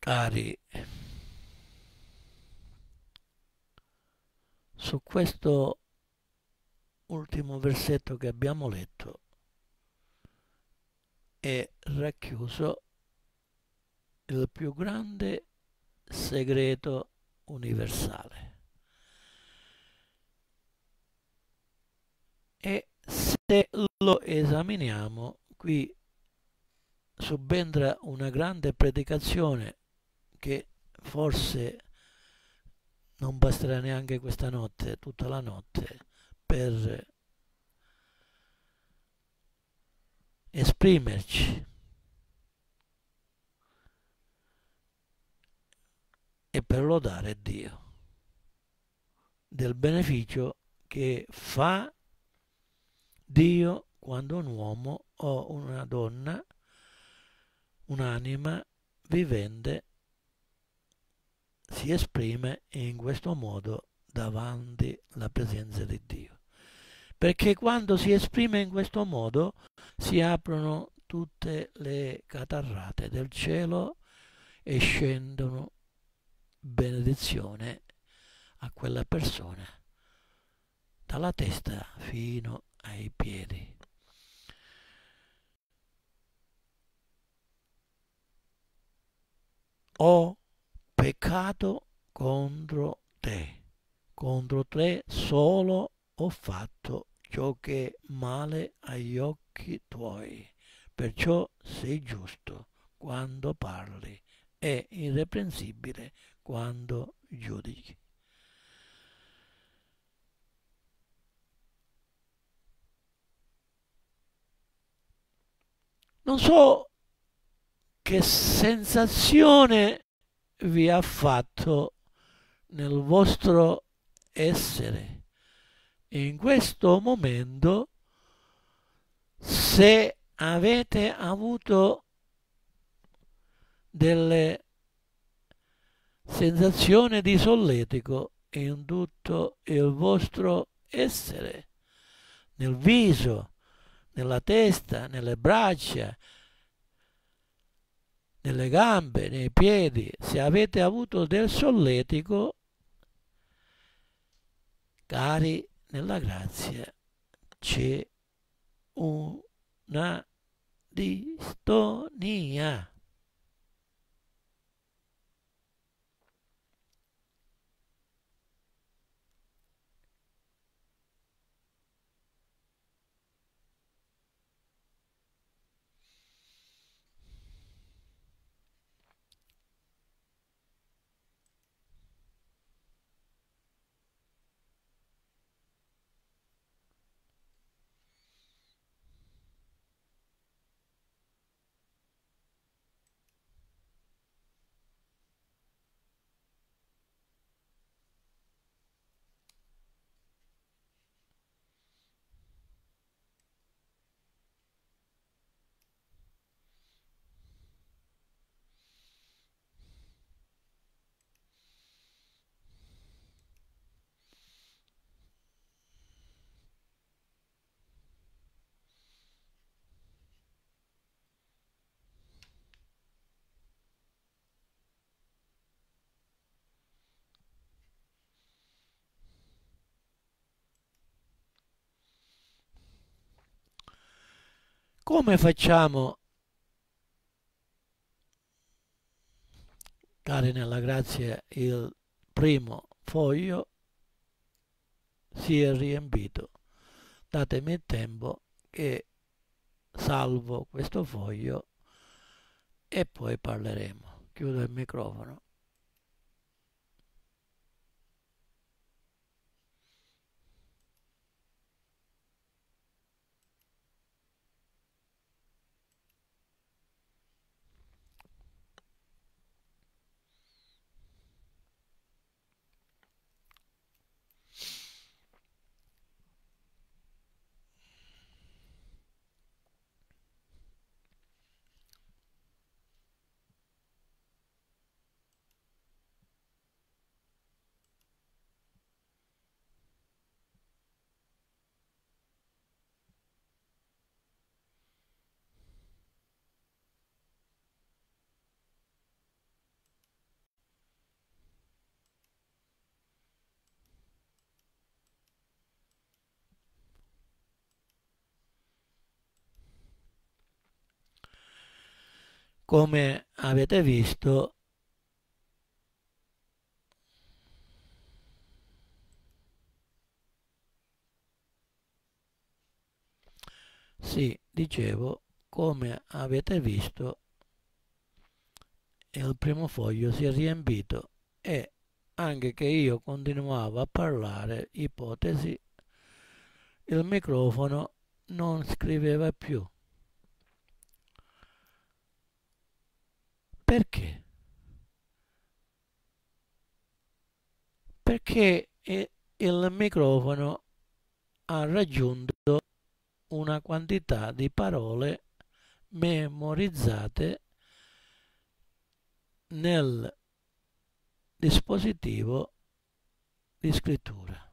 cari su questo ultimo versetto che abbiamo letto è racchiuso il più grande segreto universale. E se lo esaminiamo, qui subentra una grande predicazione che forse non basterà neanche questa notte, tutta la notte, per esprimerci e per lodare Dio del beneficio che fa Dio quando un uomo o una donna, un'anima vivente si esprime in questo modo davanti alla presenza di Dio. Perché quando si esprime in questo modo si aprono tutte le catarrate del cielo e scendono benedizione a quella persona dalla testa fino ai piedi. O peccato contro te, contro te solo ho fatto ciò che è male agli occhi tuoi, perciò sei giusto quando parli e irreprensibile quando giudichi. Non so che sensazione vi ha fatto nel vostro essere. in questo momento, se avete avuto delle sensazioni di solletico in tutto il vostro essere, nel viso, nella testa, nelle braccia, nelle gambe, nei piedi, se avete avuto del solletico, cari nella grazia, c'è una distonia. Come facciamo, cari nella grazia, il primo foglio si è riempito. Datemi il tempo che salvo questo foglio e poi parleremo. Chiudo il microfono. come avete visto sì, dicevo, come avete visto il primo foglio si è riempito e anche che io continuavo a parlare ipotesi il microfono non scriveva più Perché? Perché il microfono ha raggiunto una quantità di parole memorizzate nel dispositivo di scrittura.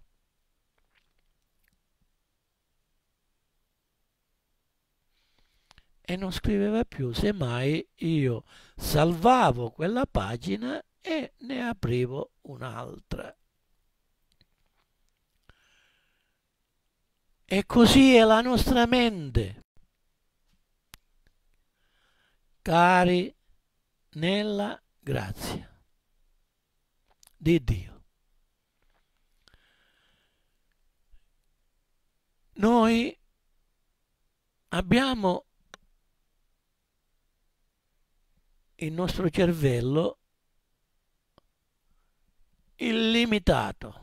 e non scriveva più, semmai io salvavo quella pagina e ne aprivo un'altra. E così è la nostra mente. Cari nella grazia di Dio. Noi abbiamo il nostro cervello illimitato.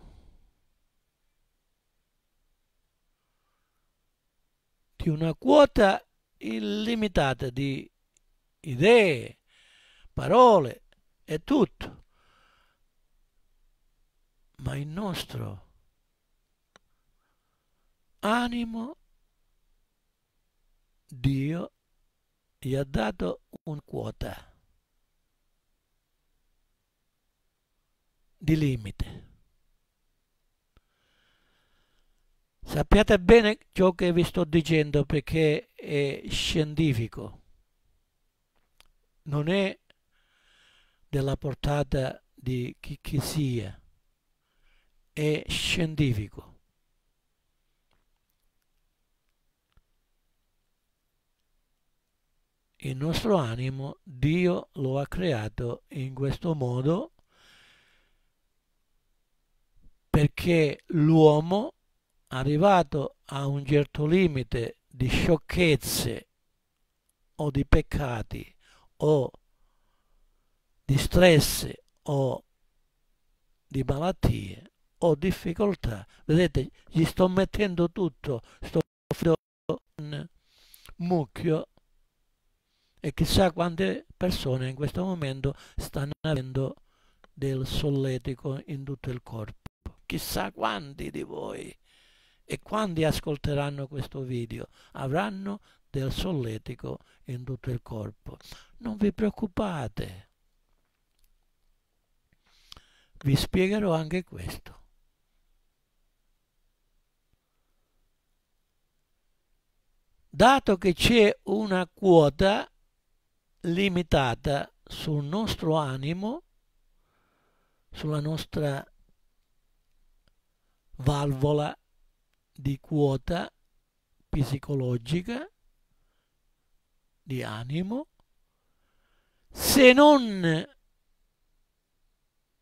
di una quota illimitata di idee, parole e tutto. Ma il nostro animo Dio gli ha dato un quota. di limite. Sappiate bene ciò che vi sto dicendo perché è scientifico, non è della portata di chi che sia, è scientifico. Il nostro animo Dio lo ha creato in questo modo perché l'uomo, arrivato a un certo limite di sciocchezze o di peccati o di stress o di malattie o difficoltà, vedete, gli sto mettendo tutto, sto facendo un mucchio e chissà quante persone in questo momento stanno avendo del solletico in tutto il corpo chissà quanti di voi e quanti ascolteranno questo video avranno del solletico in tutto il corpo. Non vi preoccupate. Vi spiegherò anche questo. Dato che c'è una quota limitata sul nostro animo, sulla nostra valvola di quota psicologica, di animo, se non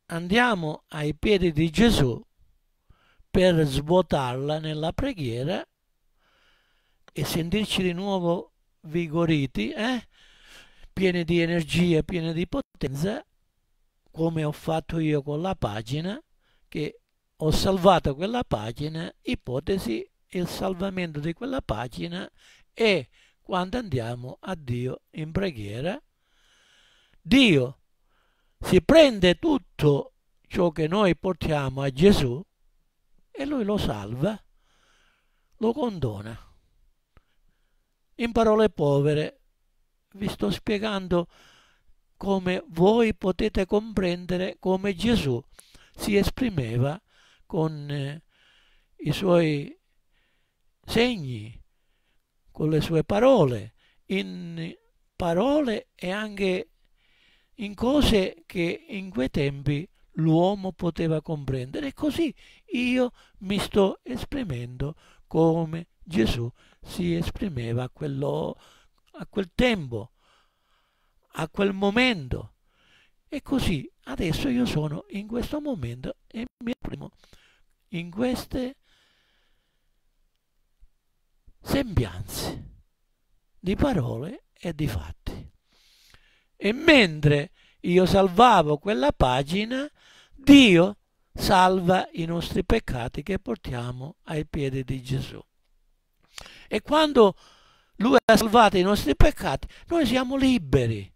andiamo ai piedi di Gesù per svuotarla nella preghiera e sentirci di nuovo vigoriti, eh? pieni di energia, pieni di potenza, come ho fatto io con la pagina, che ho salvato quella pagina, ipotesi il salvamento di quella pagina e quando andiamo a Dio in preghiera, Dio si prende tutto ciò che noi portiamo a Gesù e lui lo salva, lo condona. In parole povere vi sto spiegando come voi potete comprendere come Gesù si esprimeva con eh, i suoi segni, con le sue parole, in parole e anche in cose che in quei tempi l'uomo poteva comprendere. E così io mi sto esprimendo come Gesù si esprimeva a, quello, a quel tempo, a quel momento. E così adesso io sono in questo momento e mi esprimo in queste sembianze di parole e di fatti. E mentre io salvavo quella pagina, Dio salva i nostri peccati che portiamo ai piedi di Gesù. E quando Lui ha salvato i nostri peccati, noi siamo liberi.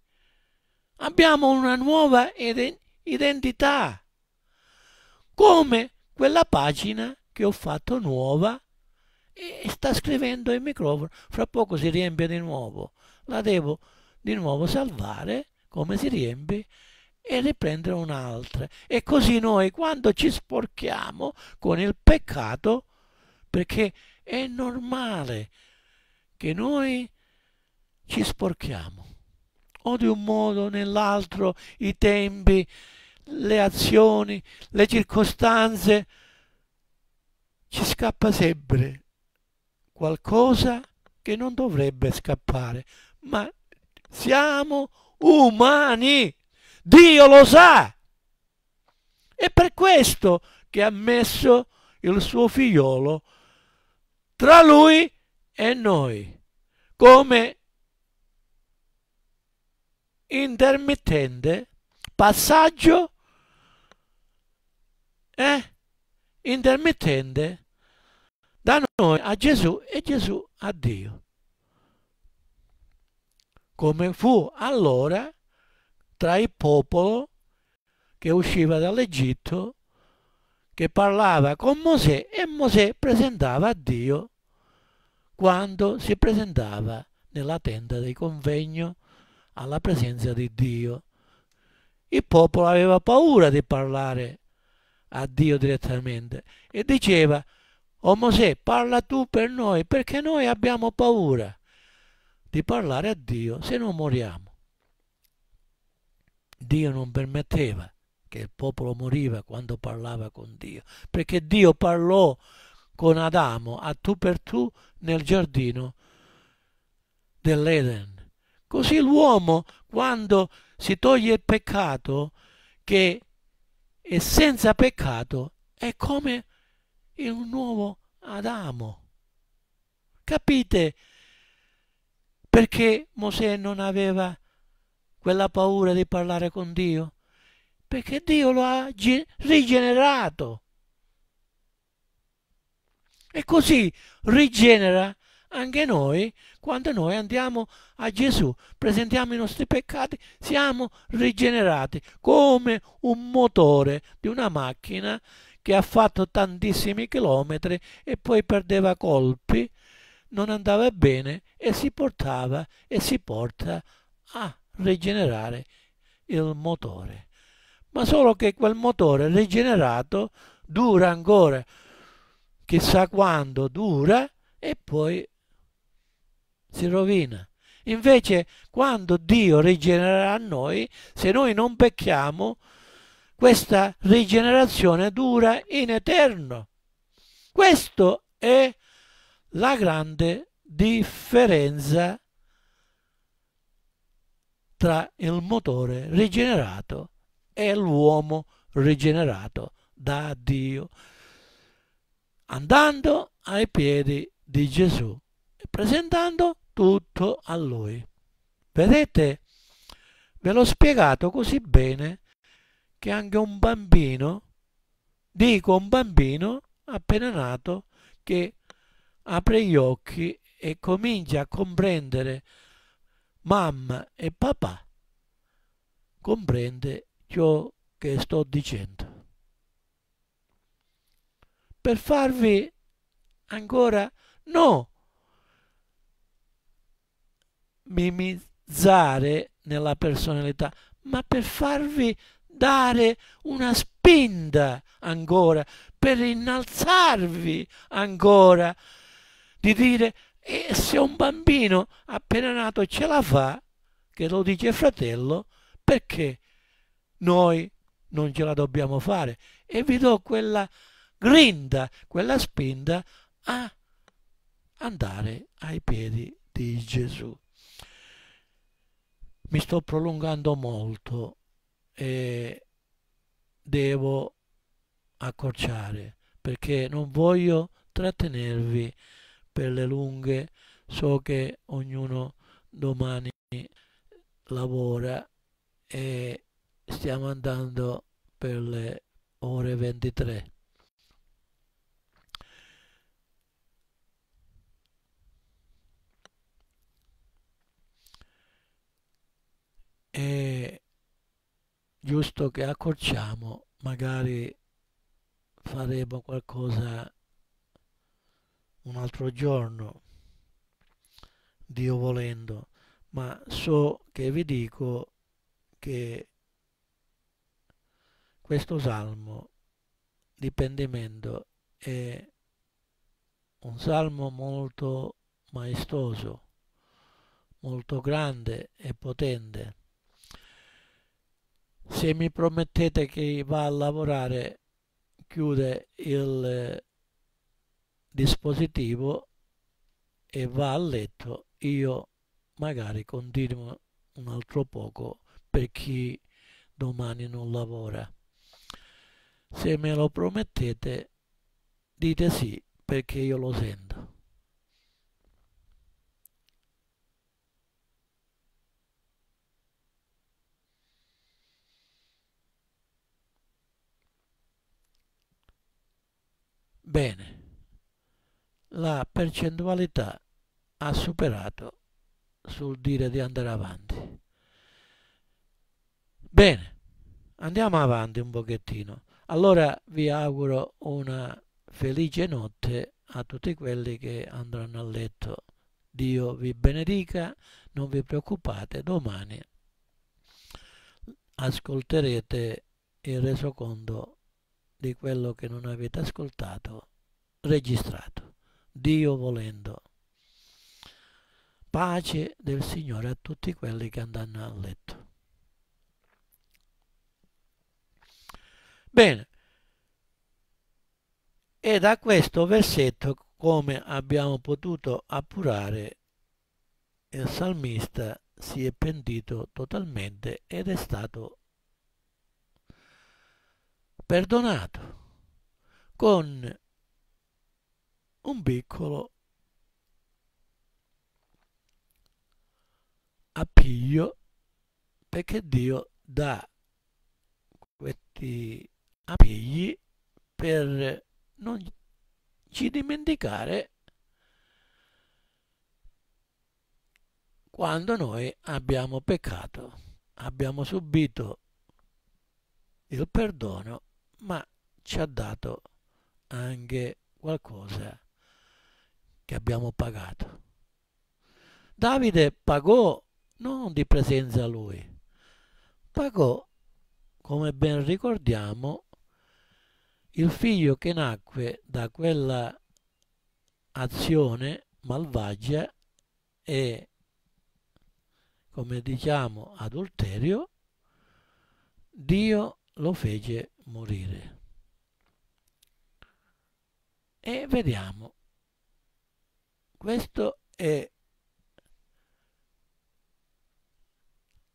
Abbiamo una nuova identità identità, come quella pagina che ho fatto nuova e sta scrivendo il microfono, fra poco si riempie di nuovo, la devo di nuovo salvare come si riempie e riprendere un'altra. E così noi quando ci sporchiamo con il peccato, perché è normale che noi ci sporchiamo o di un modo o nell'altro i tempi, le azioni, le circostanze, ci scappa sempre qualcosa che non dovrebbe scappare, ma siamo umani, Dio lo sa. È per questo che ha messo il suo figliolo tra lui e noi, come intermittente, passaggio eh? intermittente da noi a Gesù e Gesù a Dio. Come fu allora tra il popolo che usciva dall'Egitto, che parlava con Mosè e Mosè presentava a Dio quando si presentava nella tenda dei convegno alla presenza di Dio. Il popolo aveva paura di parlare a Dio direttamente e diceva, o Mosè, parla tu per noi, perché noi abbiamo paura di parlare a Dio se non moriamo. Dio non permetteva che il popolo moriva quando parlava con Dio, perché Dio parlò con Adamo a tu per tu nel giardino dell'Eden. Così l'uomo, quando si toglie il peccato, che è senza peccato, è come un nuovo Adamo. Capite perché Mosè non aveva quella paura di parlare con Dio? Perché Dio lo ha rigenerato. E così rigenera anche noi quando noi andiamo a Gesù, presentiamo i nostri peccati, siamo rigenerati come un motore di una macchina che ha fatto tantissimi chilometri e poi perdeva colpi, non andava bene e si portava e si porta a rigenerare il motore. Ma solo che quel motore rigenerato dura ancora chissà quando dura e poi si rovina. Invece quando Dio rigenererà noi, se noi non pecchiamo, questa rigenerazione dura in eterno. Questa è la grande differenza tra il motore rigenerato e l'uomo rigenerato da Dio, andando ai piedi di Gesù e presentando tutto a lui. Vedete? Ve l'ho spiegato così bene che anche un bambino, dico un bambino appena nato, che apre gli occhi e comincia a comprendere mamma e papà, comprende ciò che sto dicendo. Per farvi ancora, no, mimizzare nella personalità, ma per farvi dare una spinta ancora, per innalzarvi ancora, di dire e se un bambino appena nato ce la fa, che lo dice fratello, perché noi non ce la dobbiamo fare? E vi do quella grinda, quella spinta a andare ai piedi di Gesù mi sto prolungando molto e devo accorciare perché non voglio trattenervi per le lunghe so che ognuno domani lavora e stiamo andando per le ore 23 è giusto che accorciamo, magari faremo qualcosa un altro giorno, Dio volendo, ma so che vi dico che questo salmo di pendimento è un salmo molto maestoso, molto grande e potente se mi promettete che va a lavorare chiude il eh, dispositivo e va a letto io magari continuo un altro poco per chi domani non lavora se me lo promettete dite sì perché io lo sento Bene, la percentualità ha superato sul dire di andare avanti. Bene, andiamo avanti un pochettino. Allora vi auguro una felice notte a tutti quelli che andranno a letto. Dio vi benedica, non vi preoccupate, domani ascolterete il resoconto di quello che non avete ascoltato, registrato, Dio volendo. Pace del Signore a tutti quelli che andranno a letto. Bene, e da questo versetto, come abbiamo potuto appurare, il salmista si è pentito totalmente ed è stato perdonato con un piccolo appiglio perché Dio dà questi appigli per non ci dimenticare quando noi abbiamo peccato, abbiamo subito il perdono ma ci ha dato anche qualcosa che abbiamo pagato. Davide pagò non di presenza a lui, pagò, come ben ricordiamo, il figlio che nacque da quella azione malvagia e, come diciamo, adulterio, Dio lo fece morire. E vediamo, questo è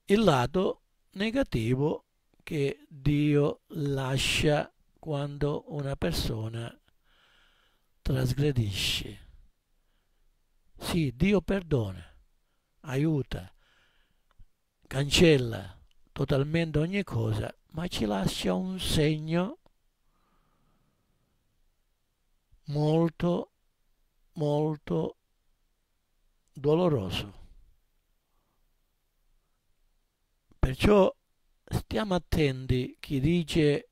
il lato negativo che Dio lascia quando una persona trasgredisce. Sì, Dio perdona, aiuta, cancella, totalmente ogni cosa, ma ci lascia un segno molto, molto doloroso. Perciò stiamo attenti chi dice,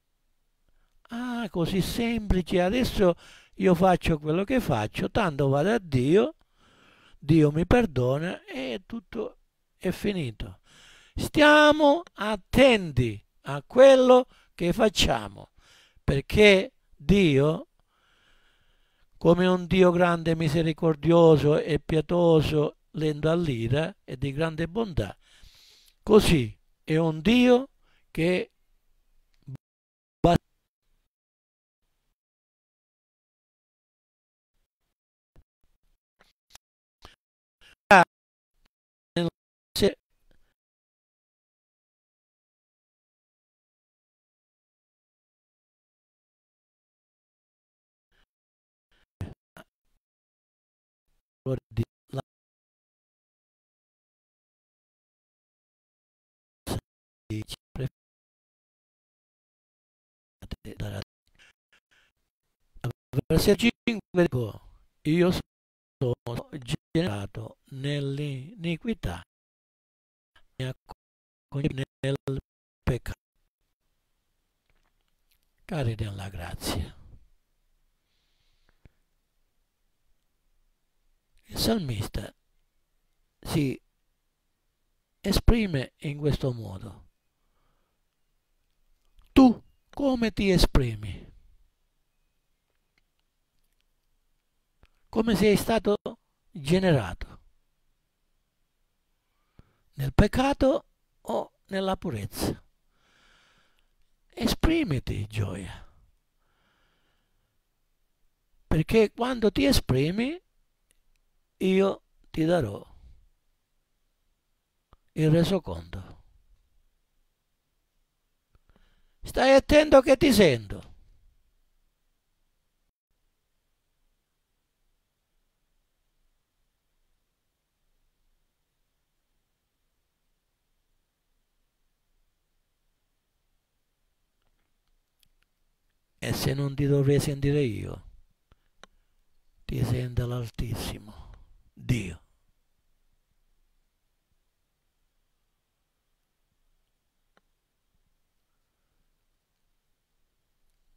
ah, così semplice, adesso io faccio quello che faccio, tanto vado a Dio, Dio mi perdona e tutto è finito. Stiamo attenti a quello che facciamo, perché Dio, come un Dio grande, misericordioso e pietoso, lento all'ira e di grande bontà, così è un Dio che di là verso 5 io sono generato nell'iniquità nel peccato cari della grazia salmista si esprime in questo modo. Tu come ti esprimi? Come sei stato generato? Nel peccato o nella purezza? Esprimiti gioia. Perché quando ti esprimi io ti darò il resoconto. Stai attento che ti sento. E se non ti dovrei sentire io, ti sento l'Altissimo. Dio.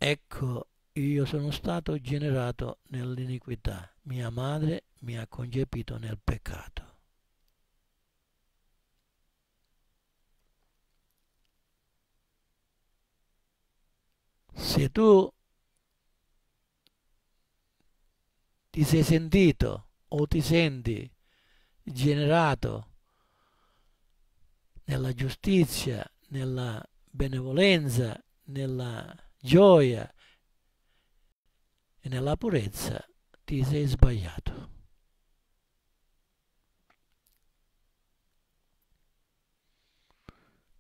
Ecco, io sono stato generato nell'iniquità, mia madre mi ha concepito nel peccato. Se tu ti sei sentito o ti senti generato nella giustizia, nella benevolenza, nella gioia e nella purezza, ti sei sbagliato.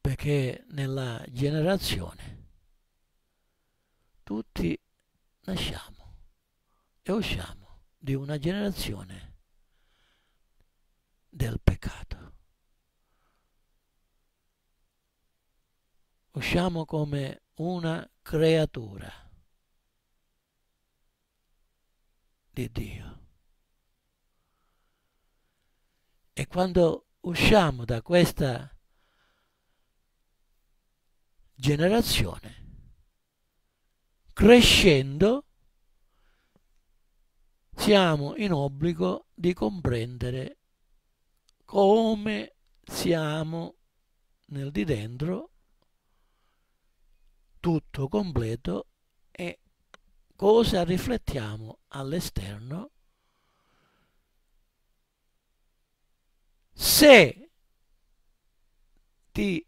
Perché nella generazione tutti nasciamo e usciamo di una generazione del peccato. Usciamo come una creatura di Dio. E quando usciamo da questa generazione, crescendo, siamo in obbligo di comprendere come siamo nel di dentro tutto completo e cosa riflettiamo all'esterno se ti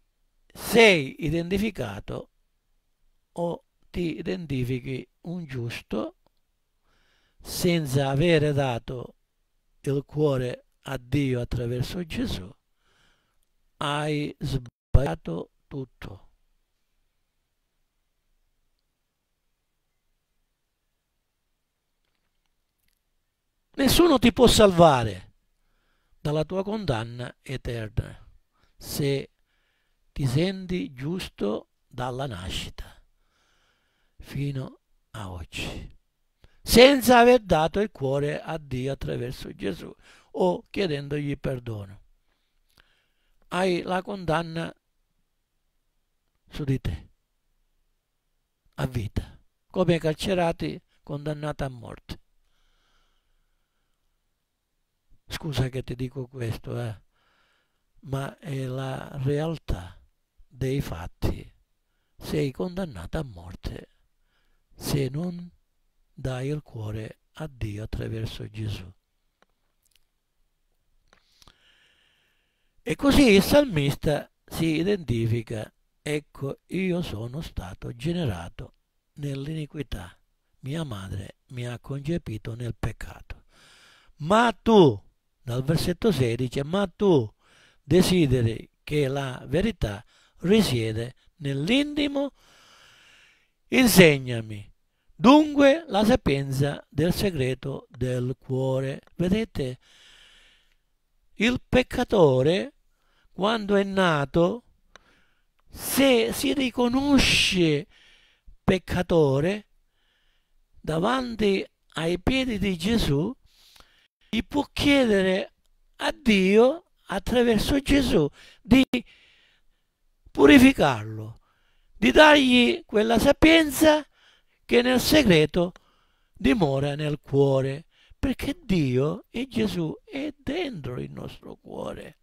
sei identificato o ti identifichi un giusto senza avere dato il cuore a Dio attraverso Gesù, hai sbagliato tutto. Nessuno ti può salvare dalla tua condanna eterna se ti senti giusto dalla nascita fino a oggi senza aver dato il cuore a Dio attraverso Gesù o chiedendogli perdono. Hai la condanna su di te, a vita, come carcerati condannati a morte. Scusa che ti dico questo, eh, ma è la realtà dei fatti. Sei condannato a morte se non dai il cuore a Dio attraverso Gesù. E così il salmista si identifica, ecco io sono stato generato nell'iniquità, mia madre mi ha concepito nel peccato. Ma tu, dal versetto 16, ma tu desideri che la verità risiede nell'intimo, insegnami Dunque la sapienza del segreto del cuore. Vedete, il peccatore, quando è nato, se si riconosce peccatore davanti ai piedi di Gesù, gli può chiedere a Dio, attraverso Gesù, di purificarlo, di dargli quella sapienza che nel segreto dimora nel cuore, perché Dio e Gesù è dentro il nostro cuore.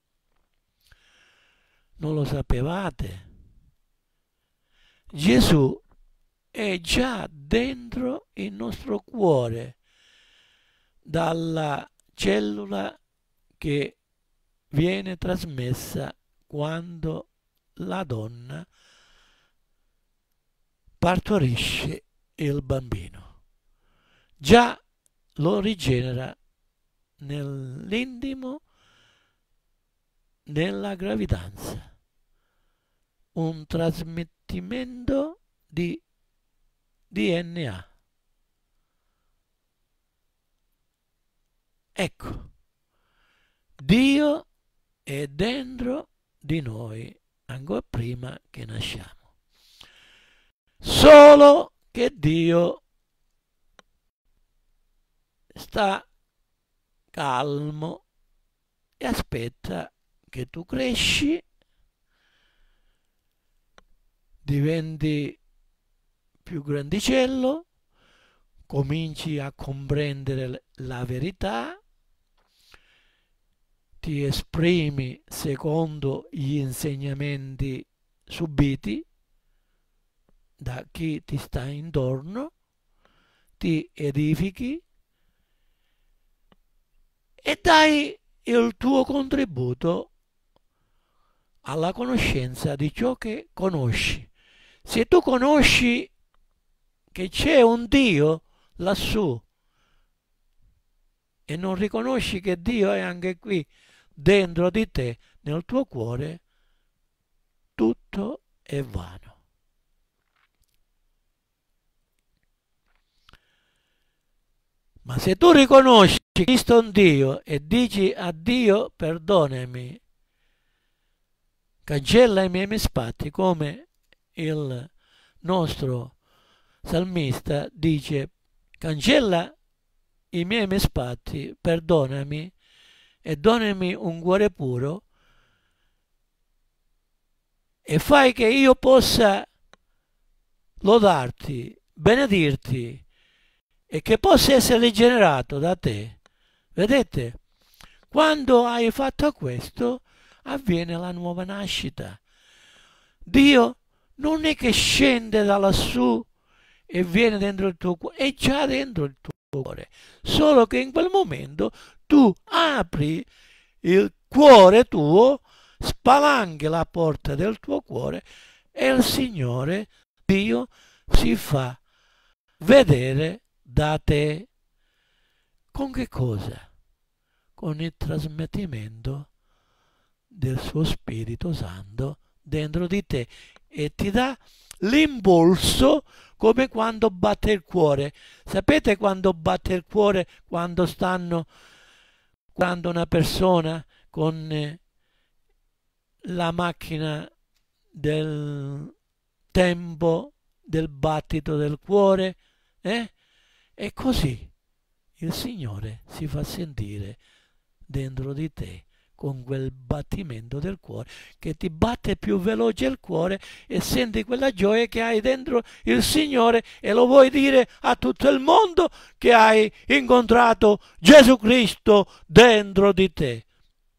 Non lo sapevate? Gesù è già dentro il nostro cuore, dalla cellula che viene trasmessa quando la donna partorisce il bambino. Già lo rigenera nell'intimo, nella gravidanza. Un trasmettimento di DNA. Ecco, Dio è dentro di noi ancora prima che nasciamo. Solo che Dio sta calmo e aspetta che tu cresci, diventi più grandicello, cominci a comprendere la verità, ti esprimi secondo gli insegnamenti subiti da chi ti sta intorno, ti edifichi e dai il tuo contributo alla conoscenza di ciò che conosci. Se tu conosci che c'è un Dio lassù e non riconosci che Dio è anche qui, dentro di te, nel tuo cuore, tutto è vano. Ma se tu riconosci Cristo un Dio e dici a Dio perdonami, cancella i miei spatti come il nostro salmista dice cancella i miei spatti, perdonami e donami un cuore puro e fai che io possa lodarti, benedirti e che possa essere rigenerato da te. Vedete? Quando hai fatto questo, avviene la nuova nascita. Dio non è che scende da lassù e viene dentro il tuo cuore, è già dentro il tuo cuore, solo che in quel momento tu apri il cuore tuo, spalanchi la porta del tuo cuore e il Signore Dio si fa vedere da te. Con che cosa? Con il trasmettimento del suo Spirito Santo dentro di te e ti dà l'impulso come quando batte il cuore. Sapete quando batte il cuore quando stanno quando una persona con eh, la macchina del tempo del battito del cuore? Eh? E così il Signore si fa sentire dentro di te con quel battimento del cuore che ti batte più veloce il cuore e senti quella gioia che hai dentro il Signore e lo vuoi dire a tutto il mondo che hai incontrato Gesù Cristo dentro di te.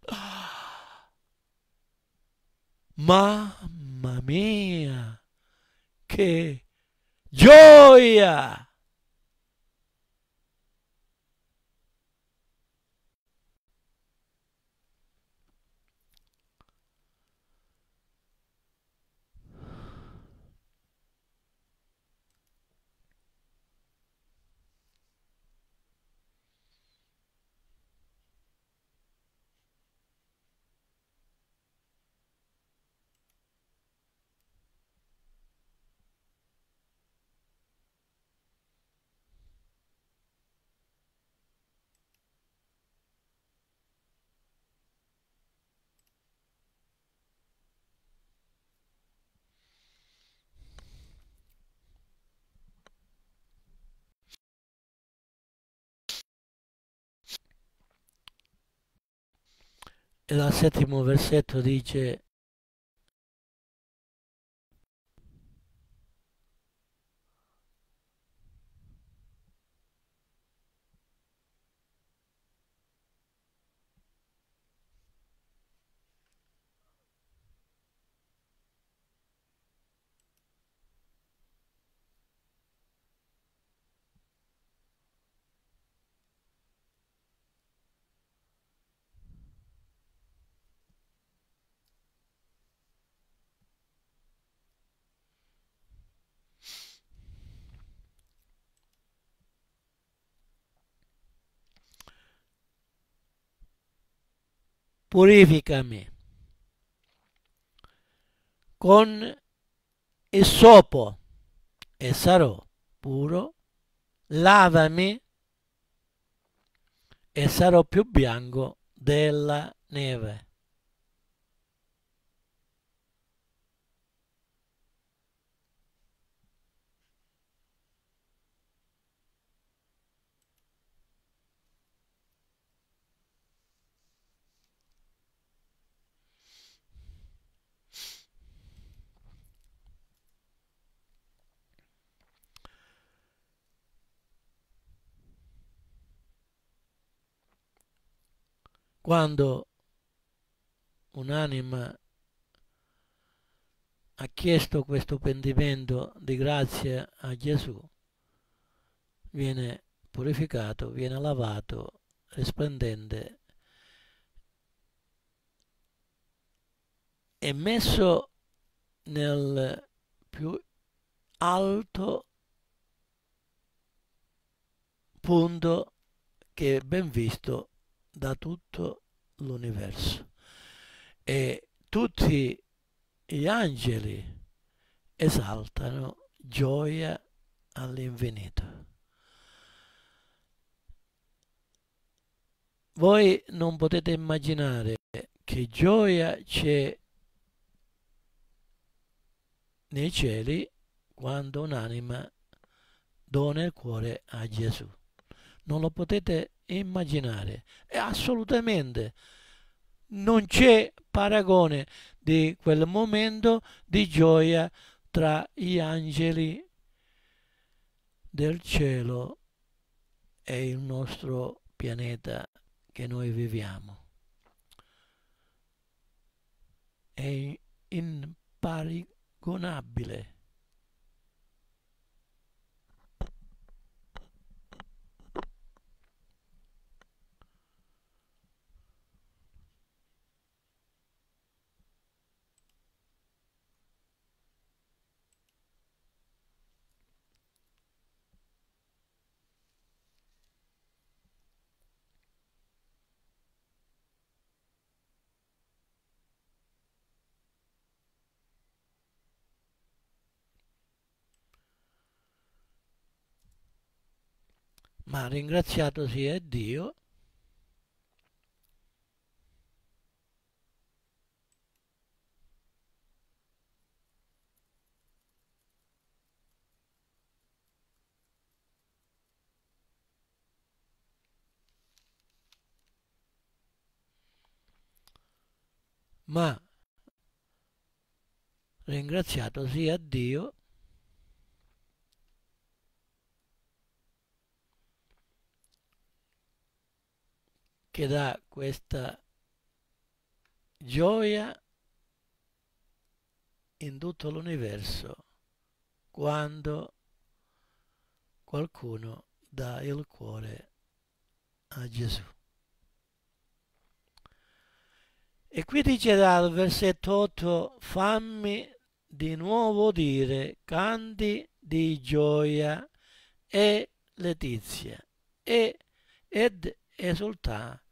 Ah, mamma mia, che gioia! e al settimo versetto dice purificami con esopo e sarò puro, lavami e sarò più bianco della neve. quando un'anima ha chiesto questo pendimento di grazia a Gesù, viene purificato, viene lavato, risplendente, è messo nel più alto punto che è ben visto da tutto l'universo e tutti gli angeli esaltano gioia all'infinito. Voi non potete immaginare che gioia c'è nei cieli quando un'anima dona il cuore a Gesù non lo potete immaginare. È assolutamente non c'è paragone di quel momento di gioia tra gli angeli del cielo e il nostro pianeta che noi viviamo. È imparigonabile. ma ringraziato sia Dio ma ringraziato sia Dio che dà questa gioia in tutto l'universo quando qualcuno dà il cuore a Gesù. E qui dice dal versetto 8, fammi di nuovo dire canti di gioia e letizia e, ed esultà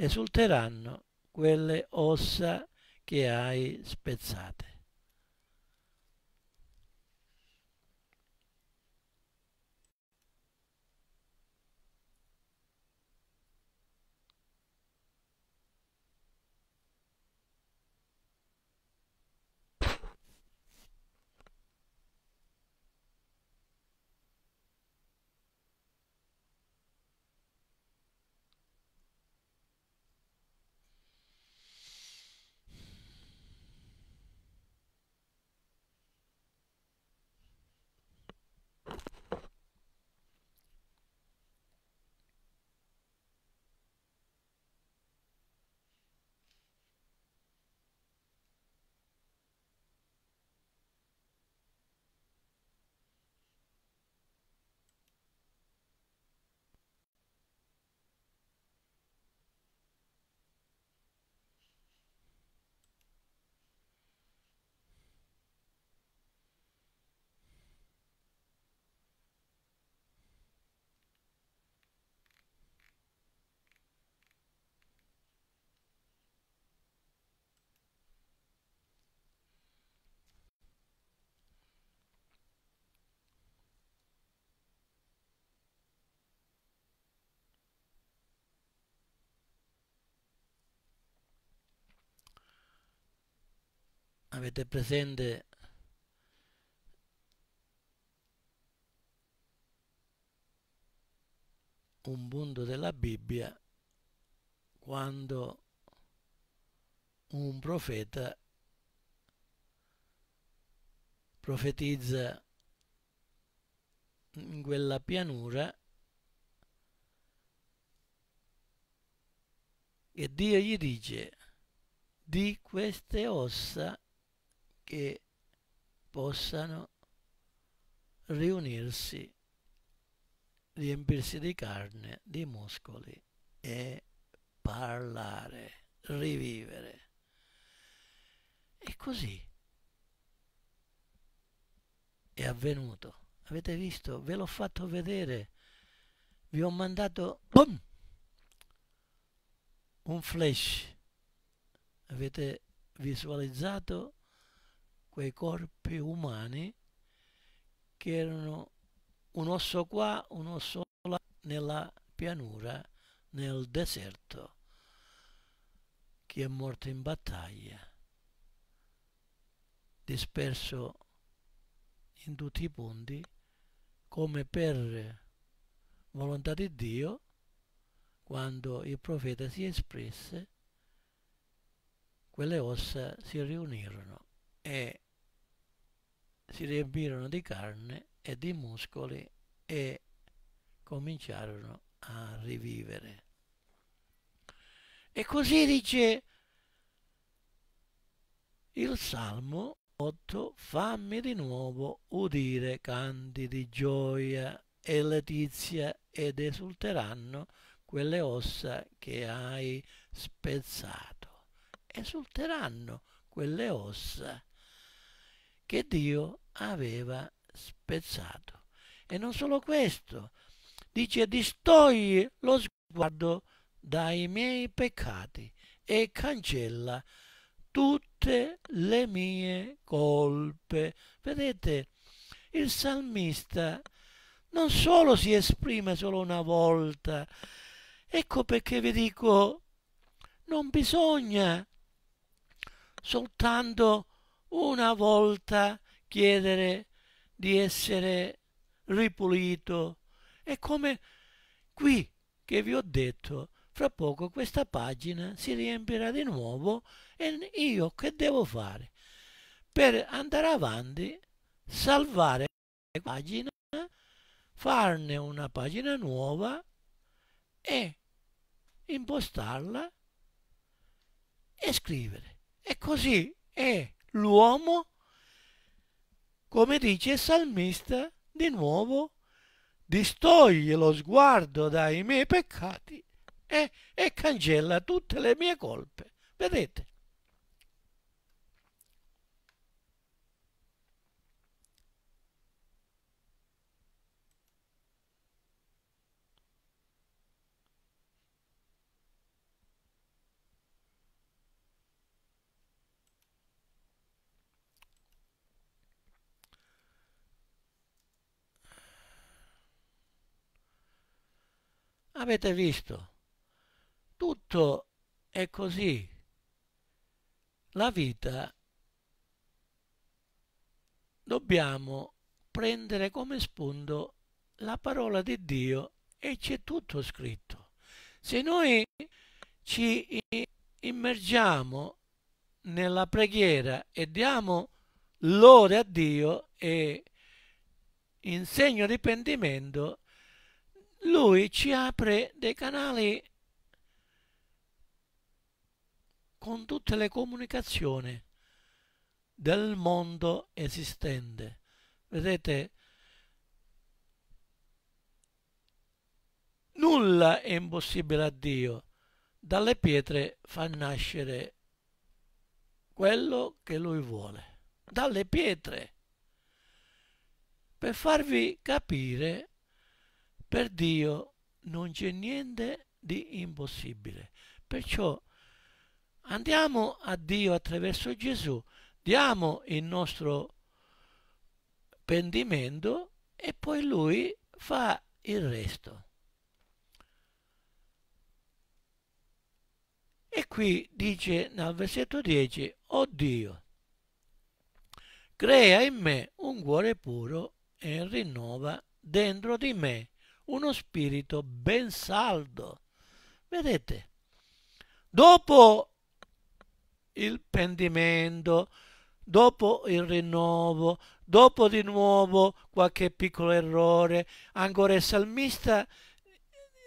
esulteranno quelle ossa che hai spezzate. avete presente un punto della Bibbia quando un profeta profetizza in quella pianura e Dio gli dice di queste ossa che possano riunirsi, riempirsi di carne, di muscoli e parlare, rivivere. E così è avvenuto. Avete visto? Ve l'ho fatto vedere. Vi ho mandato boom, un flash. Avete visualizzato quei corpi umani che erano un osso qua, un osso là, nella pianura, nel deserto. Chi è morto in battaglia, disperso in tutti i punti, come per volontà di Dio, quando il profeta si espresse, quelle ossa si riunirono e si riempirono di carne e di muscoli e cominciarono a rivivere. E così dice il Salmo 8, fammi di nuovo udire canti di gioia e letizia ed esulteranno quelle ossa che hai spezzato. Esulteranno quelle ossa che Dio aveva spezzato. E non solo questo, dice distogli lo sguardo dai miei peccati e cancella tutte le mie colpe. Vedete, il salmista non solo si esprime solo una volta, ecco perché vi dico, non bisogna soltanto una volta chiedere di essere ripulito. È come qui che vi ho detto, fra poco questa pagina si riempirà di nuovo e io che devo fare? Per andare avanti, salvare la pagina, farne una pagina nuova e impostarla e scrivere. E così è l'uomo, come dice il salmista, di nuovo distoglie lo sguardo dai miei peccati e, e cancella tutte le mie colpe. Vedete? Avete visto? Tutto è così. La vita dobbiamo prendere come spunto la parola di Dio e c'è tutto scritto. Se noi ci immergiamo nella preghiera e diamo lode a Dio e in segno di pentimento lui ci apre dei canali con tutte le comunicazioni del mondo esistente. Vedete, nulla è impossibile a Dio. Dalle pietre fa nascere quello che lui vuole. Dalle pietre. Per farvi capire per Dio non c'è niente di impossibile. Perciò andiamo a Dio attraverso Gesù, diamo il nostro pendimento e poi Lui fa il resto. E qui dice nel versetto 10, oh Dio, crea in me un cuore puro e rinnova dentro di me uno spirito ben saldo. Vedete, dopo il pendimento, dopo il rinnovo, dopo di nuovo qualche piccolo errore, ancora il salmista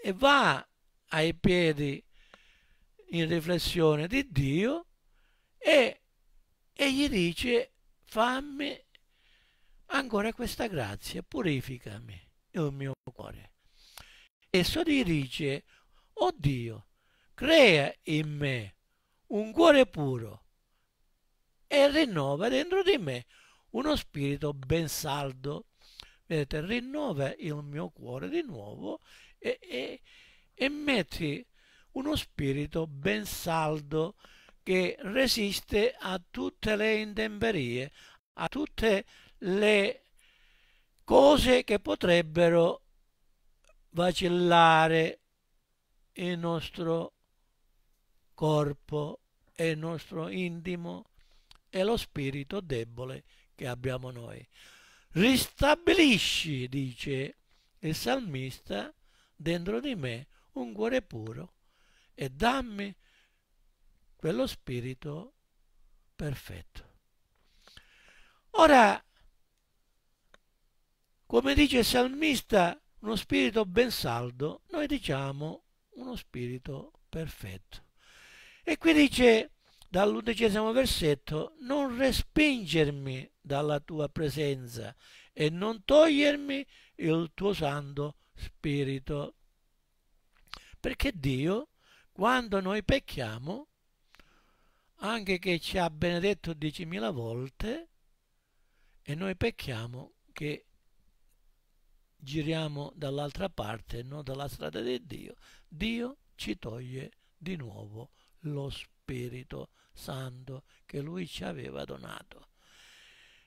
eh, va ai piedi in riflessione di Dio e, e gli dice fammi ancora questa grazia, purificami il mio cuore esso dirige, o oh Dio, crea in me un cuore puro e rinnova dentro di me uno spirito ben saldo. Vedete, rinnova il mio cuore di nuovo e, e, e metti uno spirito ben saldo che resiste a tutte le intemperie, a tutte le cose che potrebbero vacillare il nostro corpo e il nostro intimo e lo spirito debole che abbiamo noi. Ristabilisci, dice il salmista, dentro di me un cuore puro e dammi quello spirito perfetto. Ora, come dice il salmista, uno spirito ben saldo, noi diciamo uno spirito perfetto. E qui dice dall'undicesimo versetto, non respingermi dalla tua presenza e non togliermi il tuo santo spirito. Perché Dio, quando noi pecchiamo, anche che ci ha benedetto diecimila volte, e noi pecchiamo che giriamo dall'altra parte, non dalla strada di Dio, Dio ci toglie di nuovo lo Spirito Santo che Lui ci aveva donato.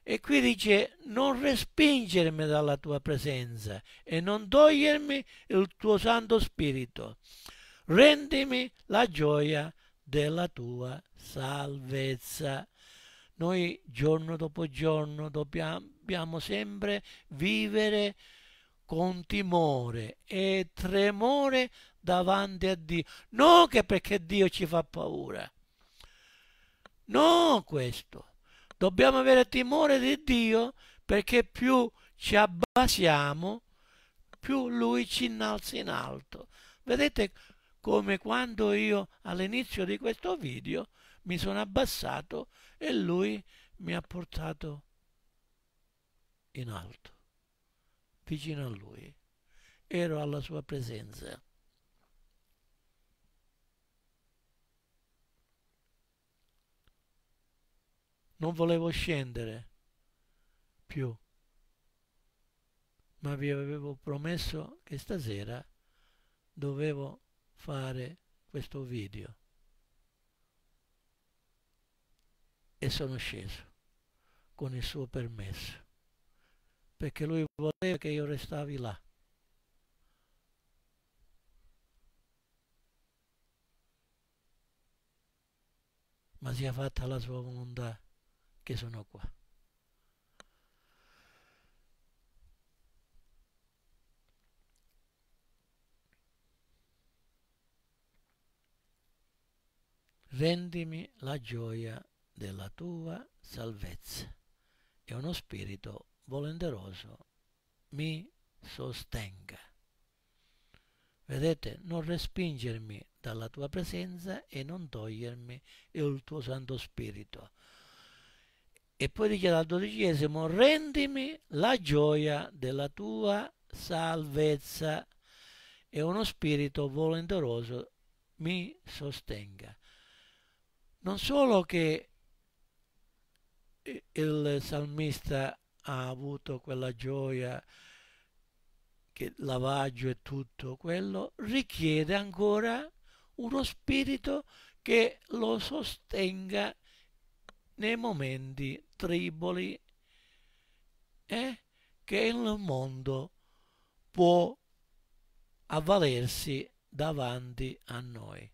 E qui dice, non respingermi dalla tua presenza e non togliermi il tuo Santo Spirito. Rendimi la gioia della tua salvezza. Noi giorno dopo giorno dobbiamo sempre vivere con timore e tremore davanti a Dio. Non che perché Dio ci fa paura. No, questo. Dobbiamo avere timore di Dio perché più ci abbassiamo, più Lui ci innalza in alto. Vedete come quando io all'inizio di questo video mi sono abbassato e Lui mi ha portato in alto vicino a lui, ero alla sua presenza. Non volevo scendere più, ma vi avevo promesso che stasera dovevo fare questo video. E sono sceso con il suo permesso perché lui voleva che io restavi là. Ma sia fatta la sua volontà che sono qua. rendimi la gioia della tua salvezza. È uno spirito volenteroso mi sostenga. Vedete, non respingermi dalla tua presenza e non togliermi il tuo Santo Spirito. E poi dice dal dodicesimo, rendimi la gioia della tua salvezza e uno spirito volenteroso mi sostenga. Non solo che il salmista ha avuto quella gioia che lavaggio e tutto quello richiede ancora uno spirito che lo sostenga nei momenti triboli eh, che il mondo può avvalersi davanti a noi.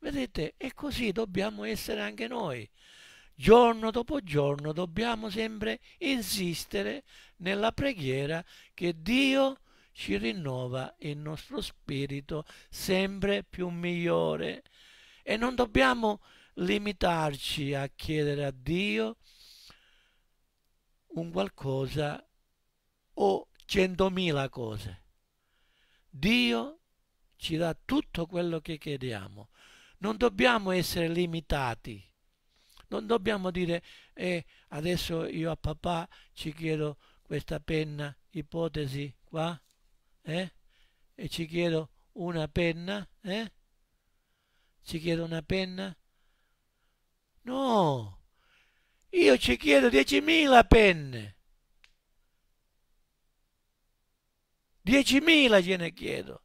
Vedete, è così dobbiamo essere anche noi giorno dopo giorno dobbiamo sempre insistere nella preghiera che Dio ci rinnova il nostro spirito sempre più migliore e non dobbiamo limitarci a chiedere a Dio un qualcosa o centomila cose. Dio ci dà tutto quello che chiediamo. Non dobbiamo essere limitati non dobbiamo dire eh, adesso io a papà ci chiedo questa penna, ipotesi qua, eh? e ci chiedo una penna, eh? ci chiedo una penna? No, io ci chiedo 10.000 penne. 10.000 gliene chiedo,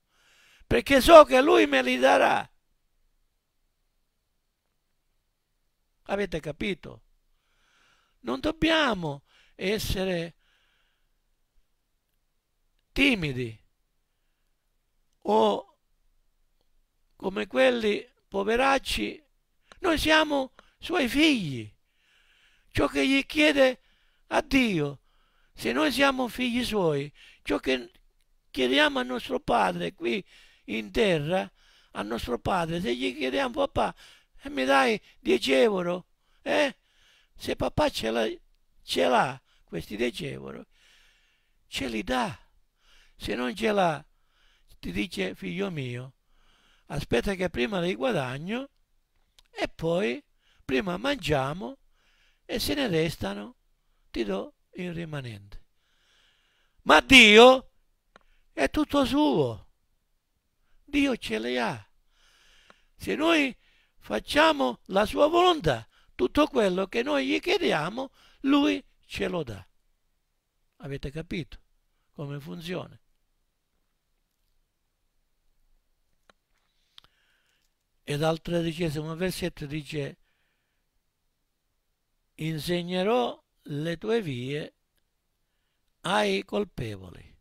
perché so che lui me li darà. Avete capito? Non dobbiamo essere timidi o come quelli poveracci. Noi siamo suoi figli. Ciò che gli chiede a Dio, se noi siamo figli suoi, ciò che chiediamo a nostro padre qui in terra, a nostro padre, se gli chiediamo papà, e eh, mi dai 10 euro? Eh? Se papà ce l'ha, ce l'ha questi 10 euro, ce li dà. Se non ce l'ha, ti dice figlio mio, aspetta che prima li guadagno e poi prima mangiamo e se ne restano ti do il rimanente. Ma Dio è tutto suo. Dio ce li ha. Se noi facciamo la sua volontà. Tutto quello che noi gli chiediamo, lui ce lo dà. Avete capito come funziona? Ed al tredicesimo versetto dice, insegnerò le tue vie ai colpevoli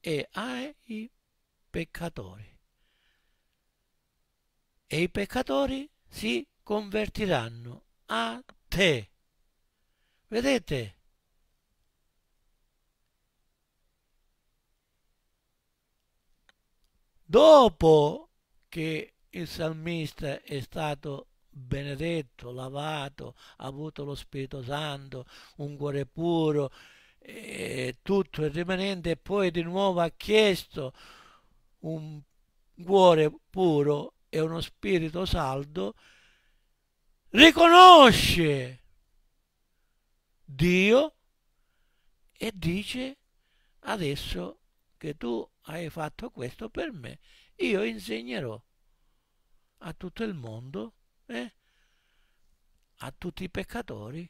e ai peccatori e i peccatori si convertiranno a te. Vedete? Dopo che il salmista è stato benedetto, lavato, ha avuto lo Spirito Santo, un cuore puro, e tutto il rimanente, e poi di nuovo ha chiesto un cuore puro è uno spirito saldo, riconosce Dio e dice adesso che tu hai fatto questo per me, io insegnerò a tutto il mondo, eh? a tutti i peccatori,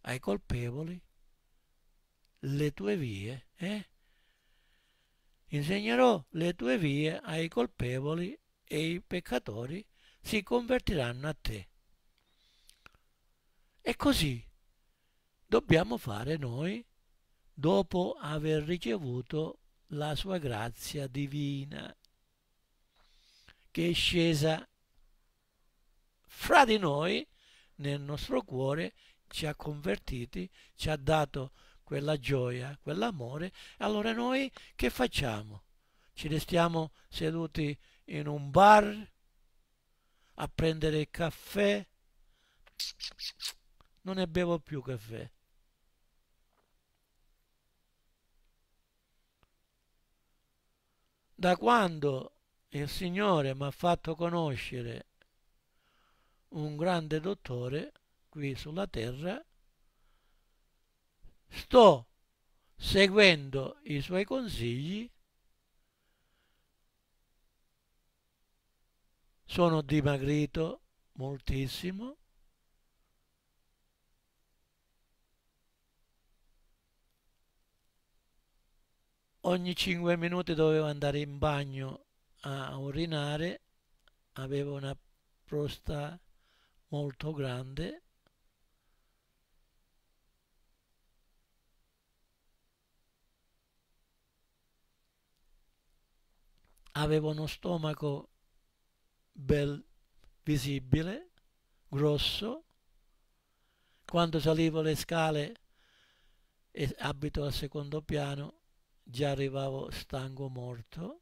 ai colpevoli, le tue vie. Eh? Insegnerò le tue vie ai colpevoli e i peccatori si convertiranno a te. E così dobbiamo fare noi dopo aver ricevuto la sua grazia divina che è scesa fra di noi nel nostro cuore, ci ha convertiti, ci ha dato quella gioia, quell'amore, allora noi che facciamo? Ci restiamo seduti in un bar a prendere il caffè? Non ne bevo più caffè. Da quando il Signore mi ha fatto conoscere un grande dottore qui sulla terra, sto seguendo i suoi consigli, sono dimagrito moltissimo, ogni 5 minuti dovevo andare in bagno a urinare, avevo una prosta molto grande aveva uno stomaco bel visibile, grosso, quando salivo le scale e abito al secondo piano già arrivavo stanco morto.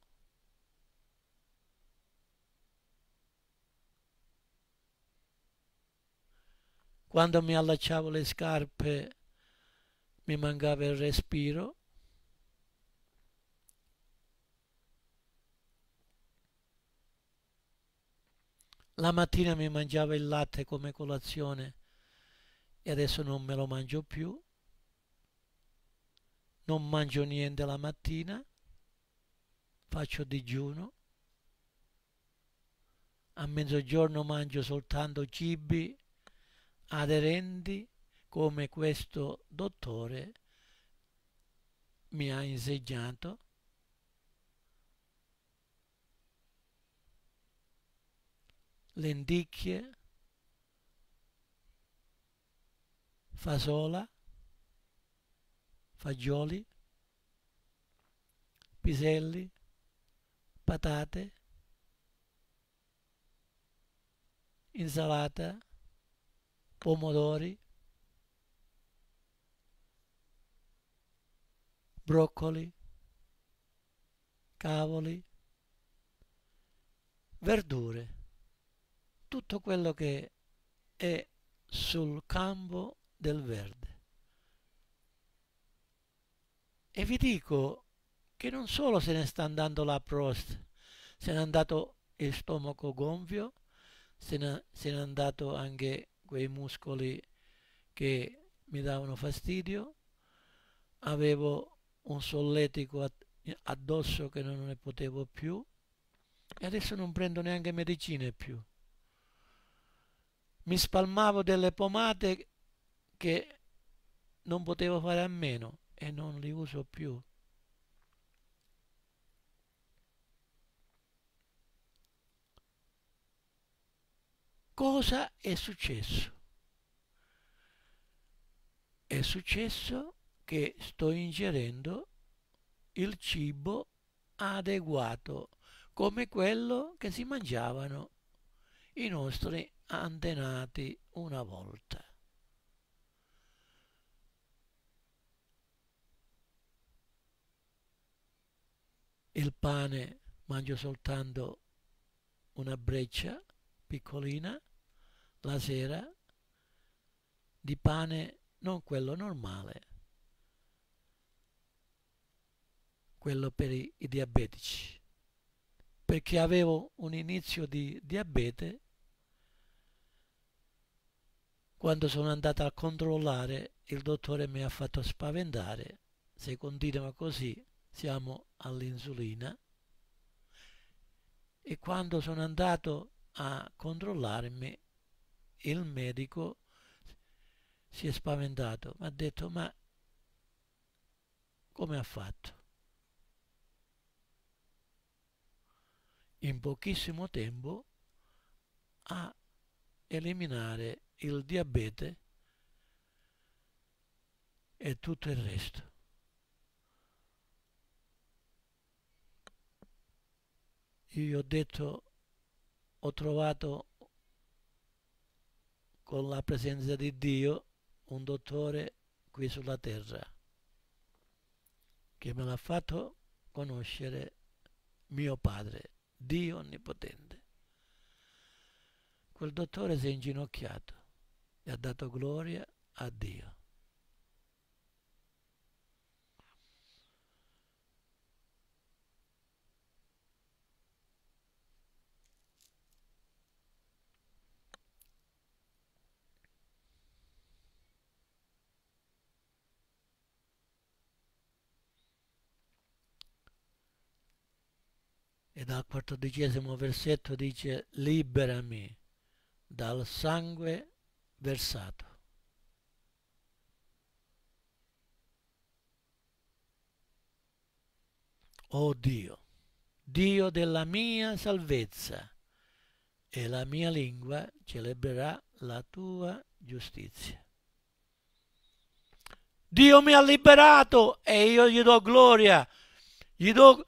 Quando mi allacciavo le scarpe mi mancava il respiro. La mattina mi mangiavo il latte come colazione e adesso non me lo mangio più. Non mangio niente la mattina, faccio digiuno. A mezzogiorno mangio soltanto cibi aderenti come questo dottore mi ha insegnato lenticchie, fasola, fagioli, piselli, patate, insalata, pomodori, broccoli, cavoli, verdure tutto quello che è sul campo del verde. E vi dico che non solo se ne sta andando la Prost, se n'è andato il stomaco gonfio, se ne, se n'è andato anche quei muscoli che mi davano fastidio, avevo un solletico addosso che non ne potevo più e adesso non prendo neanche medicine più mi spalmavo delle pomate che non potevo fare a meno e non li uso più. Cosa è successo? È successo che sto ingerendo il cibo adeguato come quello che si mangiavano i nostri antenati una volta. Il pane mangio soltanto una breccia piccolina la sera di pane non quello normale, quello per i, i diabetici, perché avevo un inizio di diabete quando sono andata a controllare, il dottore mi ha fatto spaventare. Se continua così, siamo all'insulina. E quando sono andato a controllarmi, il medico si è spaventato, mi ha detto ma come ha fatto? In pochissimo tempo a eliminare il diabete e tutto il resto. Io gli ho detto, ho trovato con la presenza di Dio un dottore qui sulla terra che me l'ha fatto conoscere mio padre, Dio Onnipotente. Quel dottore si è inginocchiato e ha dato gloria a Dio. e dal quattordicesimo versetto dice liberami dal sangue versato. O oh Dio, Dio della mia salvezza, e la mia lingua celebrerà la tua giustizia. Dio mi ha liberato e io gli do gloria, gli do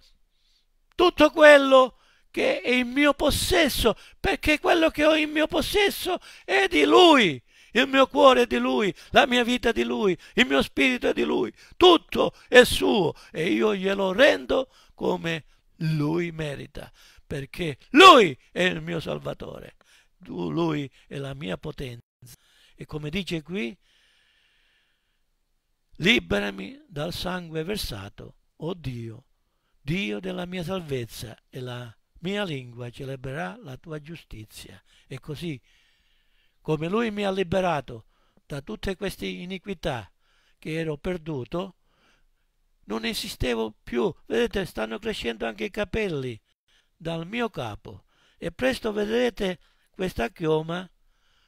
tutto quello che è in mio possesso, perché quello che ho in mio possesso è di Lui il mio cuore è di Lui, la mia vita è di Lui, il mio spirito è di Lui, tutto è suo e io glielo rendo come Lui merita, perché Lui è il mio Salvatore, Lui è la mia potenza. E come dice qui, liberami dal sangue versato, o oh Dio, Dio della mia salvezza e la mia lingua celebrerà la tua giustizia. E così come lui mi ha liberato da tutte queste iniquità che ero perduto, non esistevo più. Vedete, stanno crescendo anche i capelli dal mio capo e presto vedrete questa chioma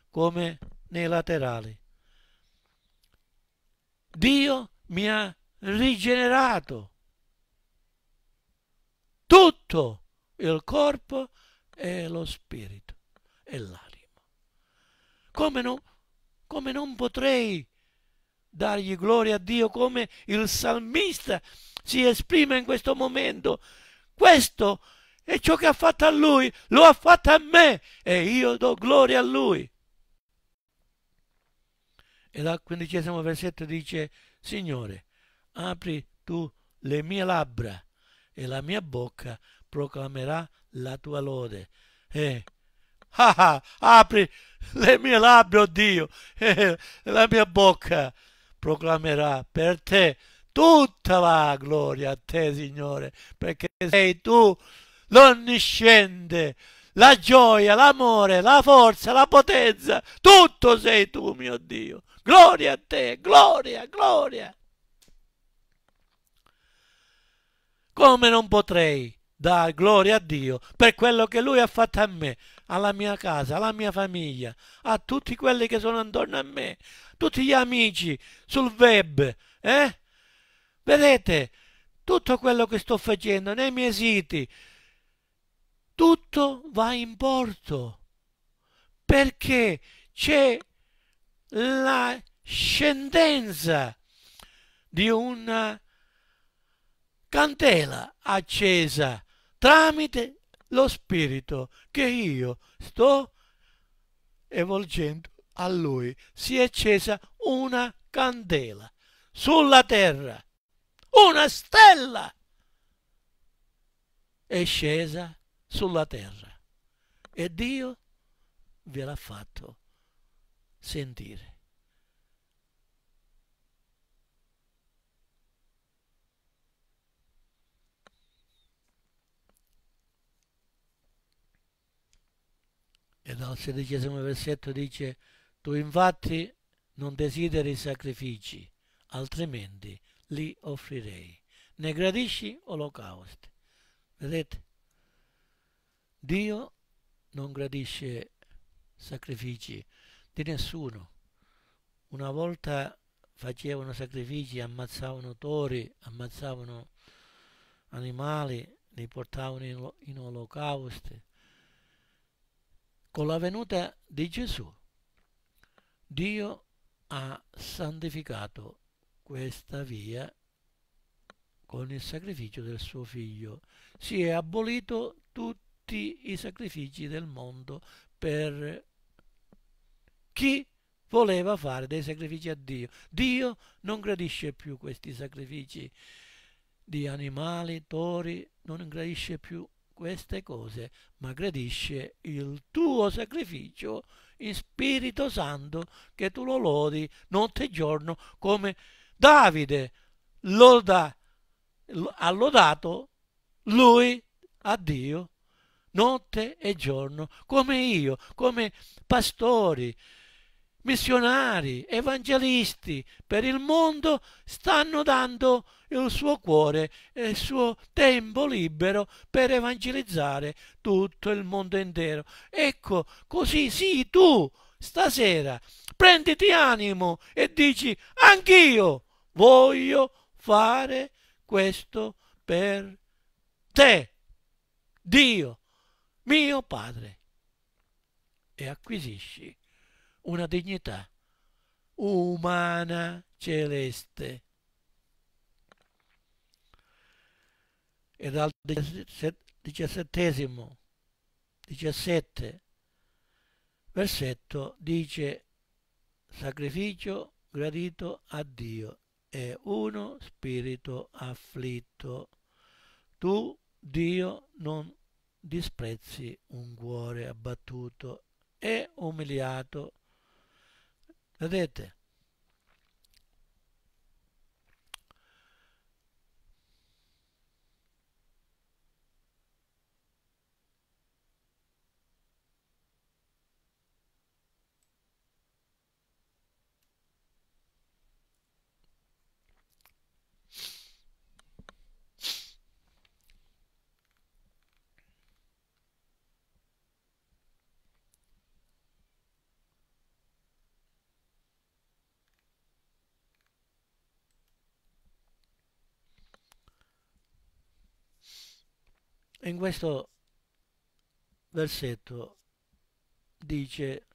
come nei laterali. Dio mi ha rigenerato tutto il corpo e lo spirito e l'anima. Come, no, come non potrei dargli gloria a Dio come il salmista si esprime in questo momento? Questo è ciò che ha fatto a lui, lo ha fatto a me e io do gloria a lui. E dal quindicesimo versetto dice, Signore, apri tu le mie labbra e la mia bocca proclamerà la tua lode. Eh, Ah, ah, apri le mie labbra, oh Dio, e eh, la mia bocca proclamerà per te tutta la gloria a te, Signore, perché sei tu l'onnisciente, la gioia, l'amore, la forza, la potenza, tutto sei tu, mio Dio. Gloria a te, gloria, gloria. Come non potrei dar gloria a Dio per quello che Lui ha fatto a me? alla mia casa, alla mia famiglia, a tutti quelli che sono intorno a me, tutti gli amici sul web, eh? Vedete, tutto quello che sto facendo nei miei siti, tutto va in porto perché c'è la scendenza di una candela accesa tramite lo spirito che io sto evolgendo a lui. Si è accesa una candela sulla terra, una stella è scesa sulla terra e Dio ve l'ha fatto sentire. e dal sedicesimo versetto dice tu infatti non desideri sacrifici, altrimenti li offrirei, ne gradisci olocausti. Vedete? Dio non gradisce sacrifici di nessuno. Una volta facevano sacrifici, ammazzavano tori, ammazzavano animali, li portavano in, in olocausti con la venuta di Gesù, Dio ha santificato questa via con il sacrificio del suo figlio. Si è abolito tutti i sacrifici del mondo per chi voleva fare dei sacrifici a Dio. Dio non gradisce più questi sacrifici di animali, tori, non gradisce più queste cose, ma gradisce il tuo sacrificio in Spirito Santo che tu lo lodi notte e giorno come Davide loda, ha lodato lui a Dio notte e giorno, come io, come pastori, missionari, evangelisti per il mondo stanno dando il suo cuore e il suo tempo libero per evangelizzare tutto il mondo intero. Ecco, così sii tu stasera prenditi animo e dici anch'io voglio fare questo per te, Dio, mio Padre, e acquisisci una dignità umana celeste. e dal diciassettesimo, diciassette versetto dice sacrificio gradito a Dio è uno spirito afflitto. Tu, Dio, non disprezzi un cuore abbattuto e umiliato. Vedete? in questo versetto dice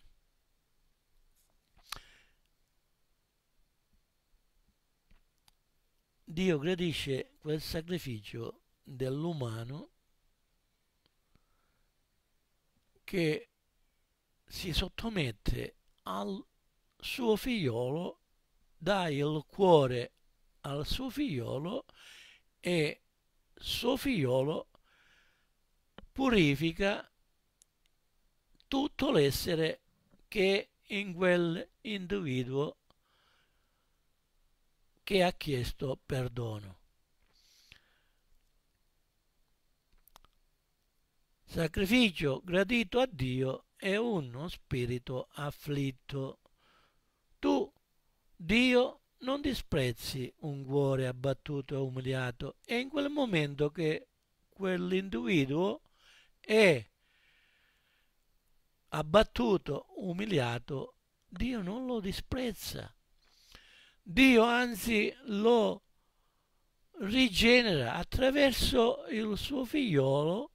Dio gradisce quel sacrificio dell'umano che si sottomette al suo figliolo, dà il cuore al suo figliolo e suo figliolo purifica tutto l'essere che in quell'individuo che ha chiesto perdono. Sacrificio gradito a Dio è uno spirito afflitto. Tu, Dio, non disprezzi un cuore abbattuto e umiliato. È in quel momento che quell'individuo è abbattuto, umiliato, Dio non lo disprezza. Dio anzi lo rigenera attraverso il suo figliolo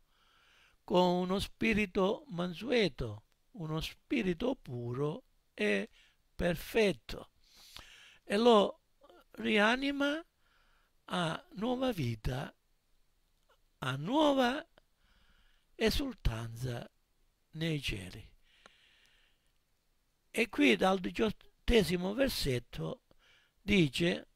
con uno spirito mansueto, uno spirito puro e perfetto e lo rianima a nuova vita, a nuova esultanza nei cieli. E qui dal diciottesimo versetto dice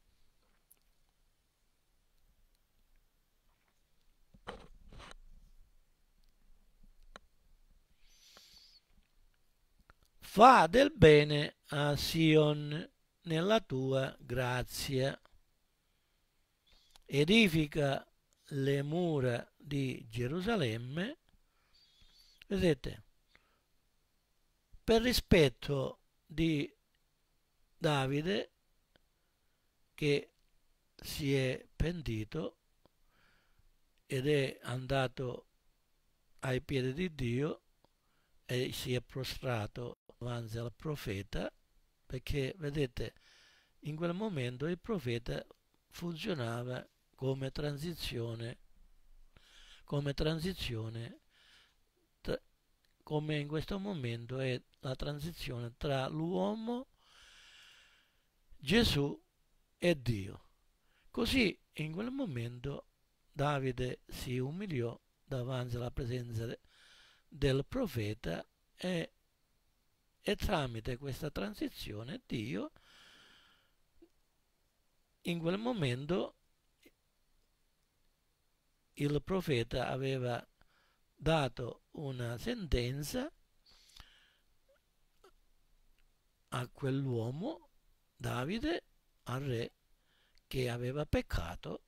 fa del bene a Sion nella tua grazia. Edifica le mura di Gerusalemme Vedete? Per rispetto di Davide che si è pentito ed è andato ai piedi di Dio e si è prostrato davanti al profeta perché vedete in quel momento il profeta funzionava come transizione come transizione come in questo momento è la transizione tra l'uomo, Gesù e Dio. Così in quel momento Davide si umiliò davanti alla presenza del profeta e, e tramite questa transizione Dio in quel momento il profeta aveva dato una sentenza a quell'uomo, Davide, al re, che aveva peccato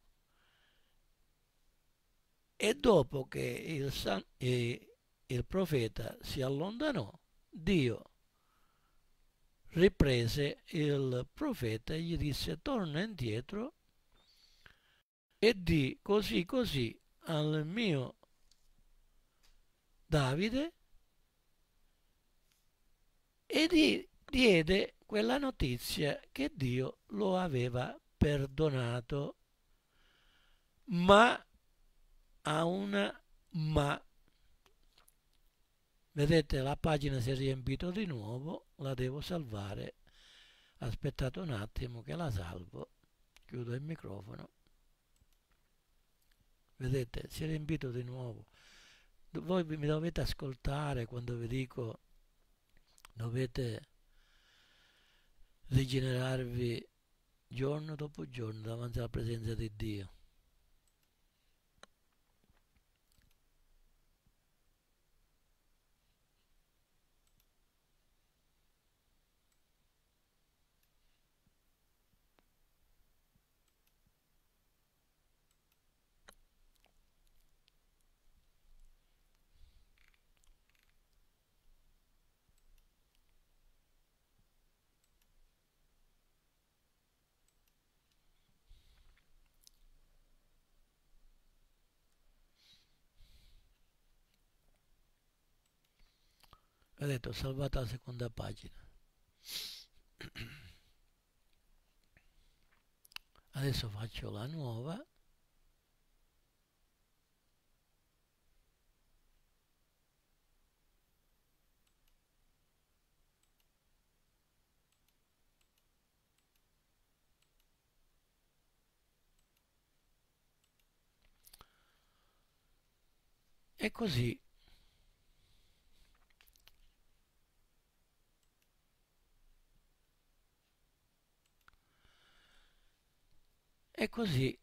e dopo che il, san, eh, il profeta si allontanò, Dio riprese il profeta e gli disse torna indietro e di così così al mio Davide e gli diede quella notizia che Dio lo aveva perdonato, ma a una ma. Vedete la pagina si è riempita di nuovo, la devo salvare. Aspettate un attimo che la salvo. Chiudo il microfono. Vedete, si è riempito di nuovo voi mi dovete ascoltare quando vi dico dovete rigenerarvi giorno dopo giorno davanti alla presenza di Dio. Vedete, ho salvato la seconda pagina. Adesso faccio la nuova. E così e così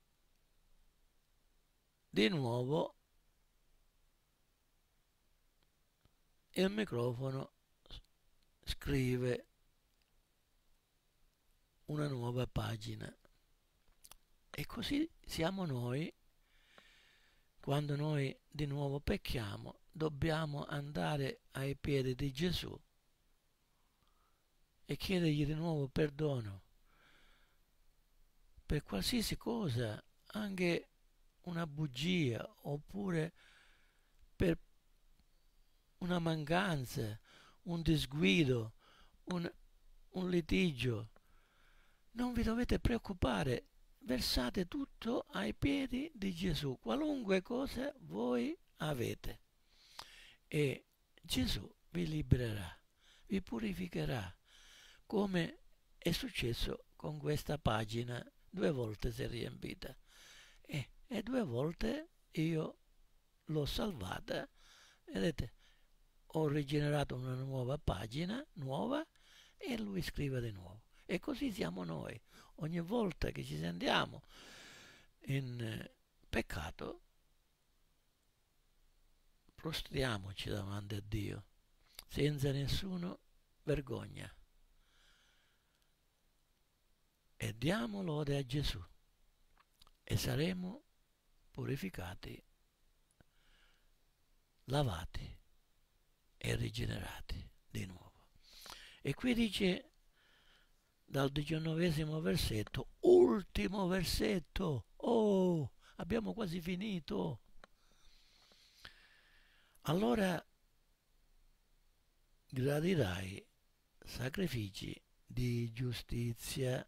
di nuovo il microfono scrive una nuova pagina e così siamo noi quando noi di nuovo pecchiamo dobbiamo andare ai piedi di Gesù e chiedergli di nuovo perdono per qualsiasi cosa, anche una bugia oppure per una mancanza, un disguido, un, un litigio. Non vi dovete preoccupare, versate tutto ai piedi di Gesù, qualunque cosa voi avete. E Gesù vi libererà, vi purificherà, come è successo con questa pagina due volte si è riempita e, e due volte io l'ho salvata vedete ho rigenerato una nuova pagina nuova e lui scrive di nuovo e così siamo noi ogni volta che ci sentiamo in eh, peccato prostriamoci davanti a Dio senza nessuna vergogna e diamo lode a Gesù e saremo purificati, lavati e rigenerati di nuovo. E qui dice dal diciannovesimo versetto, ultimo versetto, oh, abbiamo quasi finito. Allora gradirai sacrifici di giustizia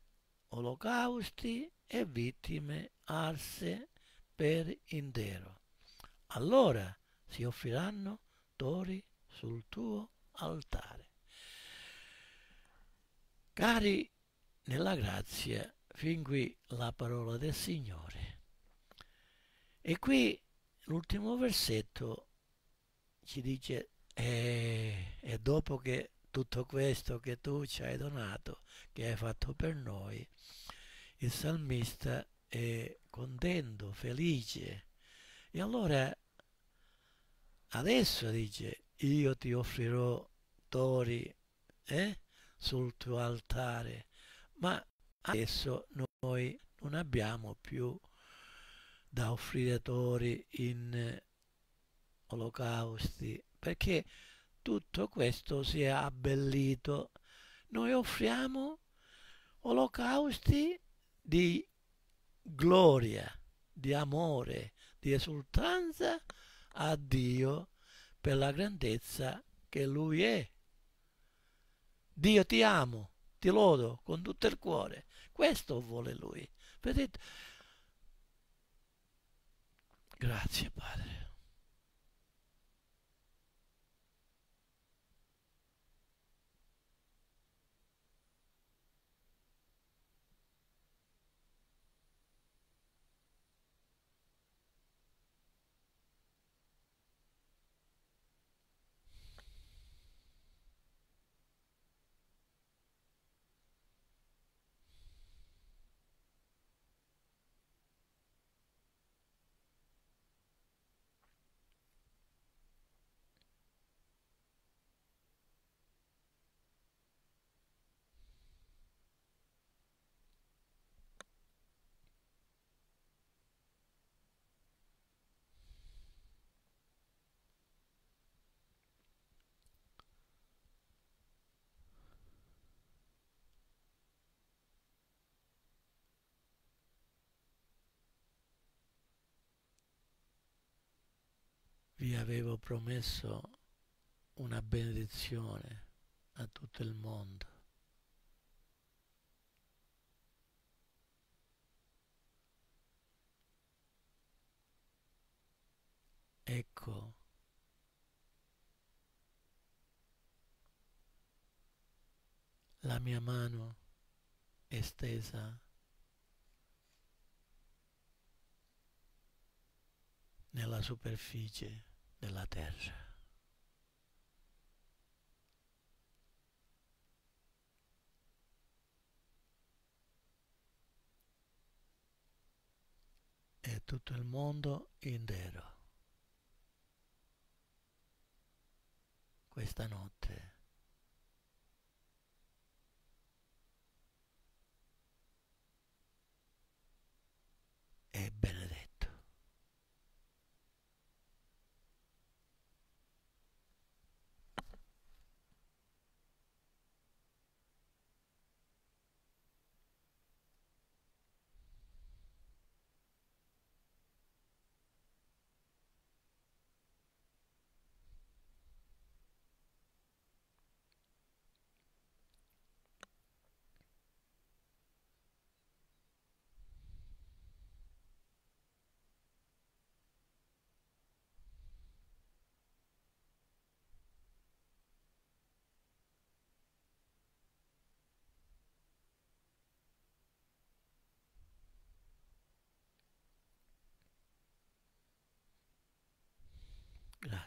olocausti e vittime arse per intero. Allora si offriranno tori sul tuo altare. Cari nella grazia, fin qui la parola del Signore. E qui l'ultimo versetto ci dice, eh, e dopo che tutto questo che tu ci hai donato, che hai fatto per noi. Il salmista è contento, felice. E allora adesso dice, io ti offrirò tori eh, sul tuo altare, ma adesso noi non abbiamo più da offrire tori in olocausti, perché tutto questo sia abbellito. Noi offriamo olocausti di gloria, di amore, di esultanza a Dio per la grandezza che Lui è. Dio ti amo, ti lodo con tutto il cuore. Questo vuole Lui. Vedete? Grazie Padre. vi avevo promesso una benedizione a tutto il mondo. Ecco la mia mano estesa nella superficie della terra. E tutto il mondo intero. Questa notte. è benedetto.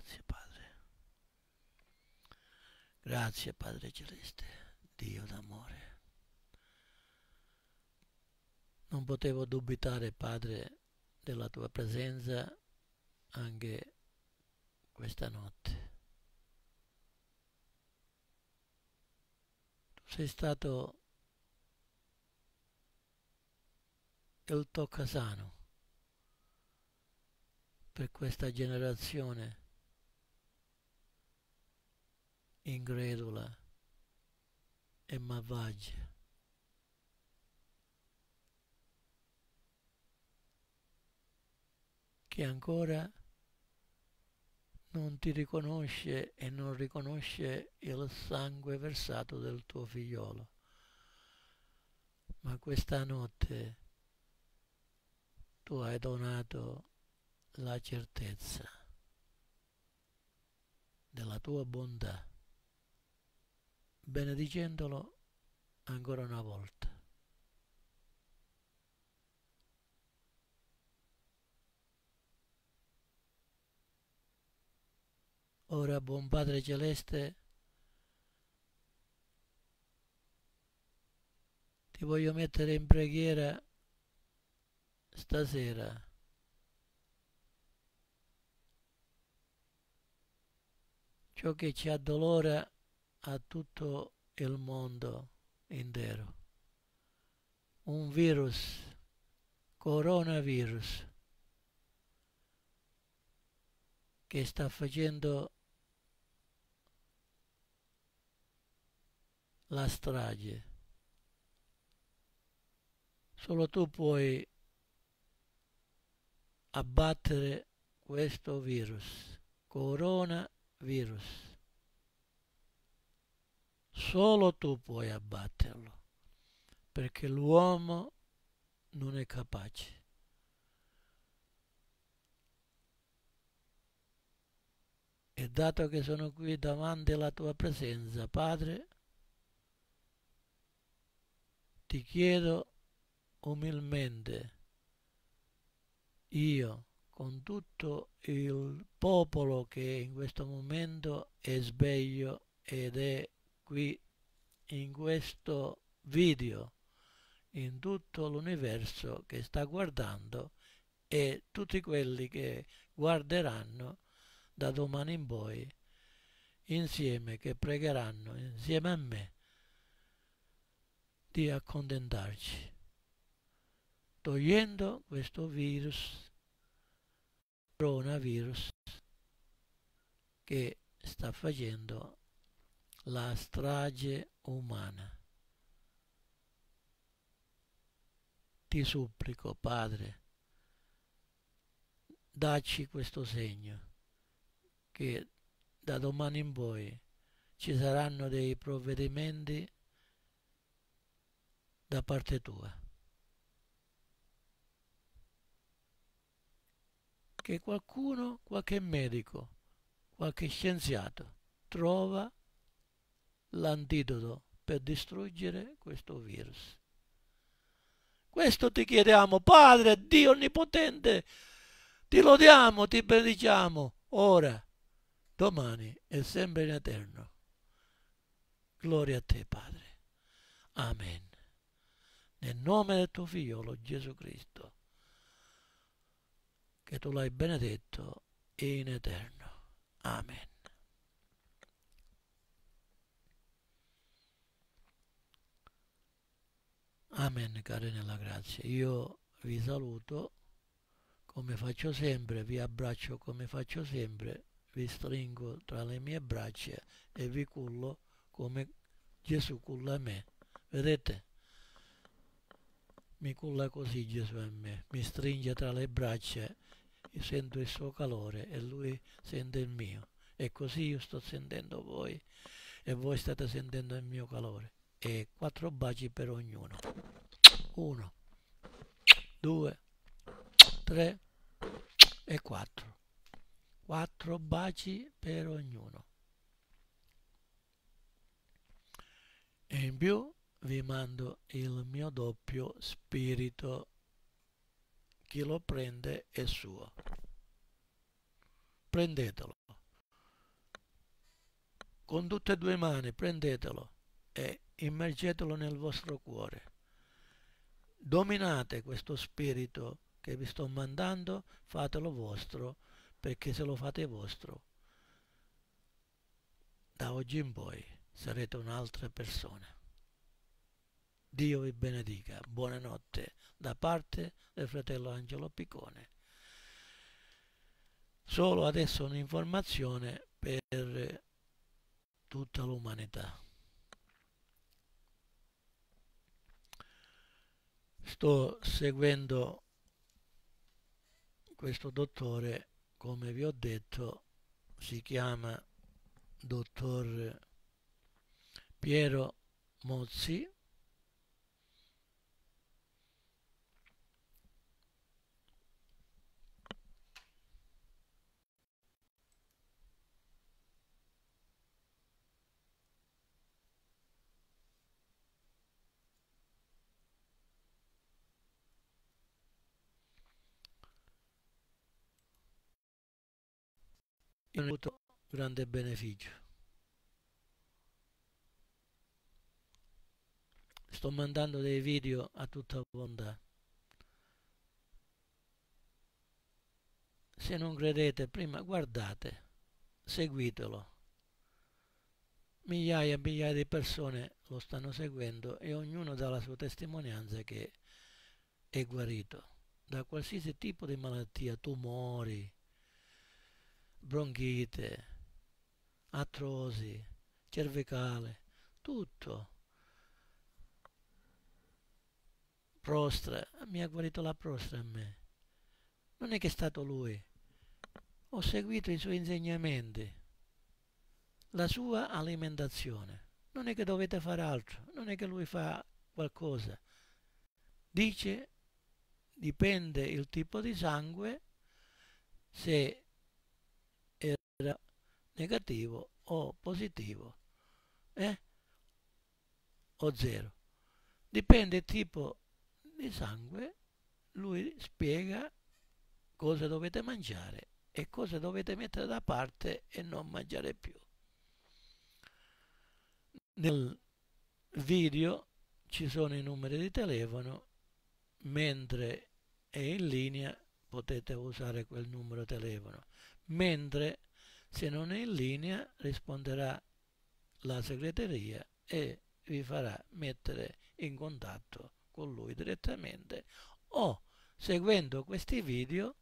Grazie Padre. Grazie Padre Celeste, Dio d'amore. Non potevo dubitare, Padre, della tua presenza anche questa notte. Tu sei stato il toccasano per questa generazione incredula e malvagia. che ancora non ti riconosce e non riconosce il sangue versato del tuo figliolo. Ma questa notte tu hai donato la certezza della tua bontà benedicendolo ancora una volta. Ora, buon Padre Celeste, ti voglio mettere in preghiera stasera. Ciò che ci addolora a tutto il mondo intero. Un virus, coronavirus, che sta facendo la strage. Solo tu puoi abbattere questo virus, coronavirus solo tu puoi abbatterlo, perché l'uomo non è capace. E dato che sono qui davanti alla tua presenza, Padre, ti chiedo umilmente, io, con tutto il popolo che in questo momento è sveglio ed è qui in questo video in tutto l'universo che sta guardando e tutti quelli che guarderanno da domani in poi insieme che pregheranno insieme a me di accontentarci togliendo questo virus coronavirus che sta facendo la strage umana. Ti supplico, Padre, dacci questo segno che da domani in poi ci saranno dei provvedimenti da parte tua. Che qualcuno, qualche medico, qualche scienziato trova l'antidoto per distruggere questo virus. Questo ti chiediamo, Padre, Dio Onnipotente, ti lodiamo, ti benediciamo, ora, domani e sempre in eterno. Gloria a te, Padre. Amen. Nel nome del tuo figliolo Gesù Cristo, che tu l'hai benedetto in eterno. Amen. Amen, cari nella grazia. Io vi saluto come faccio sempre, vi abbraccio come faccio sempre, vi stringo tra le mie braccia e vi cullo come Gesù culla me. Vedete? Mi culla così Gesù a me, mi stringe tra le braccia, e sento il suo calore e lui sente il mio. E così io sto sentendo voi e voi state sentendo il mio calore e quattro baci per ognuno. 1, 2, 3 e 4. 4 baci per ognuno. E in più vi mando il mio doppio spirito. Chi lo prende è suo. Prendetelo. Con tutte e due mani prendetelo e immergetelo nel vostro cuore. Dominate questo spirito che vi sto mandando, fatelo vostro, perché se lo fate vostro, da oggi in poi sarete un'altra persona. Dio vi benedica, buonanotte da parte del fratello Angelo Piccone. Solo adesso un'informazione per tutta l'umanità. sto seguendo questo dottore come vi ho detto si chiama dottor Piero Mozzi in un grande beneficio. Sto mandando dei video a tutta bontà. Se non credete, prima guardate, seguitelo. Migliaia e migliaia di persone lo stanno seguendo e ognuno dà la sua testimonianza che è guarito da qualsiasi tipo di malattia, tumori, bronchite, artrosi, cervicale, tutto. Prostra, mi ha guarito la prostra a me. Non è che è stato lui. Ho seguito i suoi insegnamenti, la sua alimentazione. Non è che dovete fare altro, non è che lui fa qualcosa. Dice dipende il tipo di sangue se era negativo o positivo eh? o zero. Dipende il tipo di sangue, lui spiega cosa dovete mangiare e cosa dovete mettere da parte e non mangiare più. Nel video ci sono i numeri di telefono, mentre è in linea potete usare quel numero telefono, mentre se non è in linea risponderà la segreteria e vi farà mettere in contatto con lui direttamente o seguendo questi video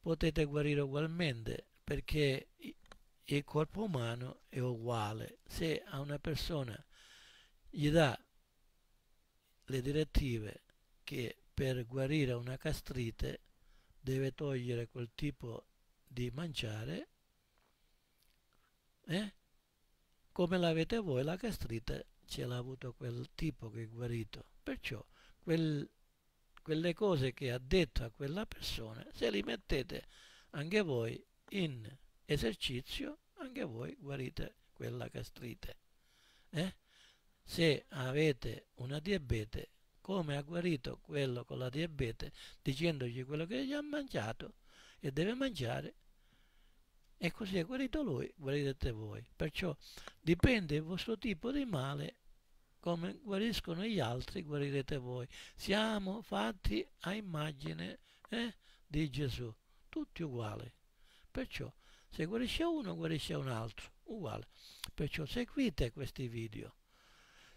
potete guarire ugualmente perché il corpo umano è uguale se a una persona gli dà le direttive che per guarire una castrite deve togliere quel tipo di mangiare eh? come l'avete voi la gastrite ce l'ha avuto quel tipo che è guarito perciò quel, quelle cose che ha detto a quella persona se li mettete anche voi in esercizio anche voi guarite quella gastrite eh? se avete una diabete come ha guarito quello con la diabete dicendogli quello che gli ha mangiato e deve mangiare e così è guarito lui, guarirete voi. Perciò dipende il vostro tipo di male, come guariscono gli altri, guarirete voi. Siamo fatti a immagine eh, di Gesù, tutti uguali. Perciò se guarisce uno, guarisce un altro, uguale. Perciò seguite questi video.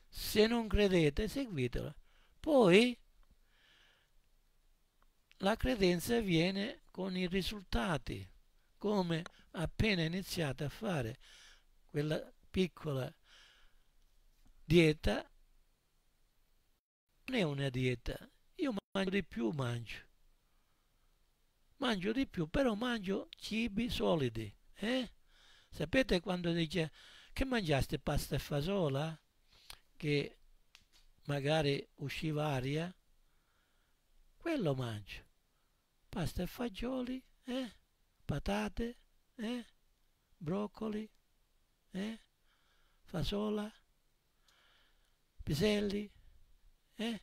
Se non credete, seguitelo. Poi la credenza viene con i risultati, come appena iniziate a fare quella piccola dieta, non è una dieta, io mangio di più, mangio, mangio di più, però mangio cibi solidi, eh? Sapete quando dice che mangiaste pasta e fasola, che magari usciva aria? Quello mangio pasta e fagioli, eh? patate, eh? broccoli, eh? fasola, piselli, eh?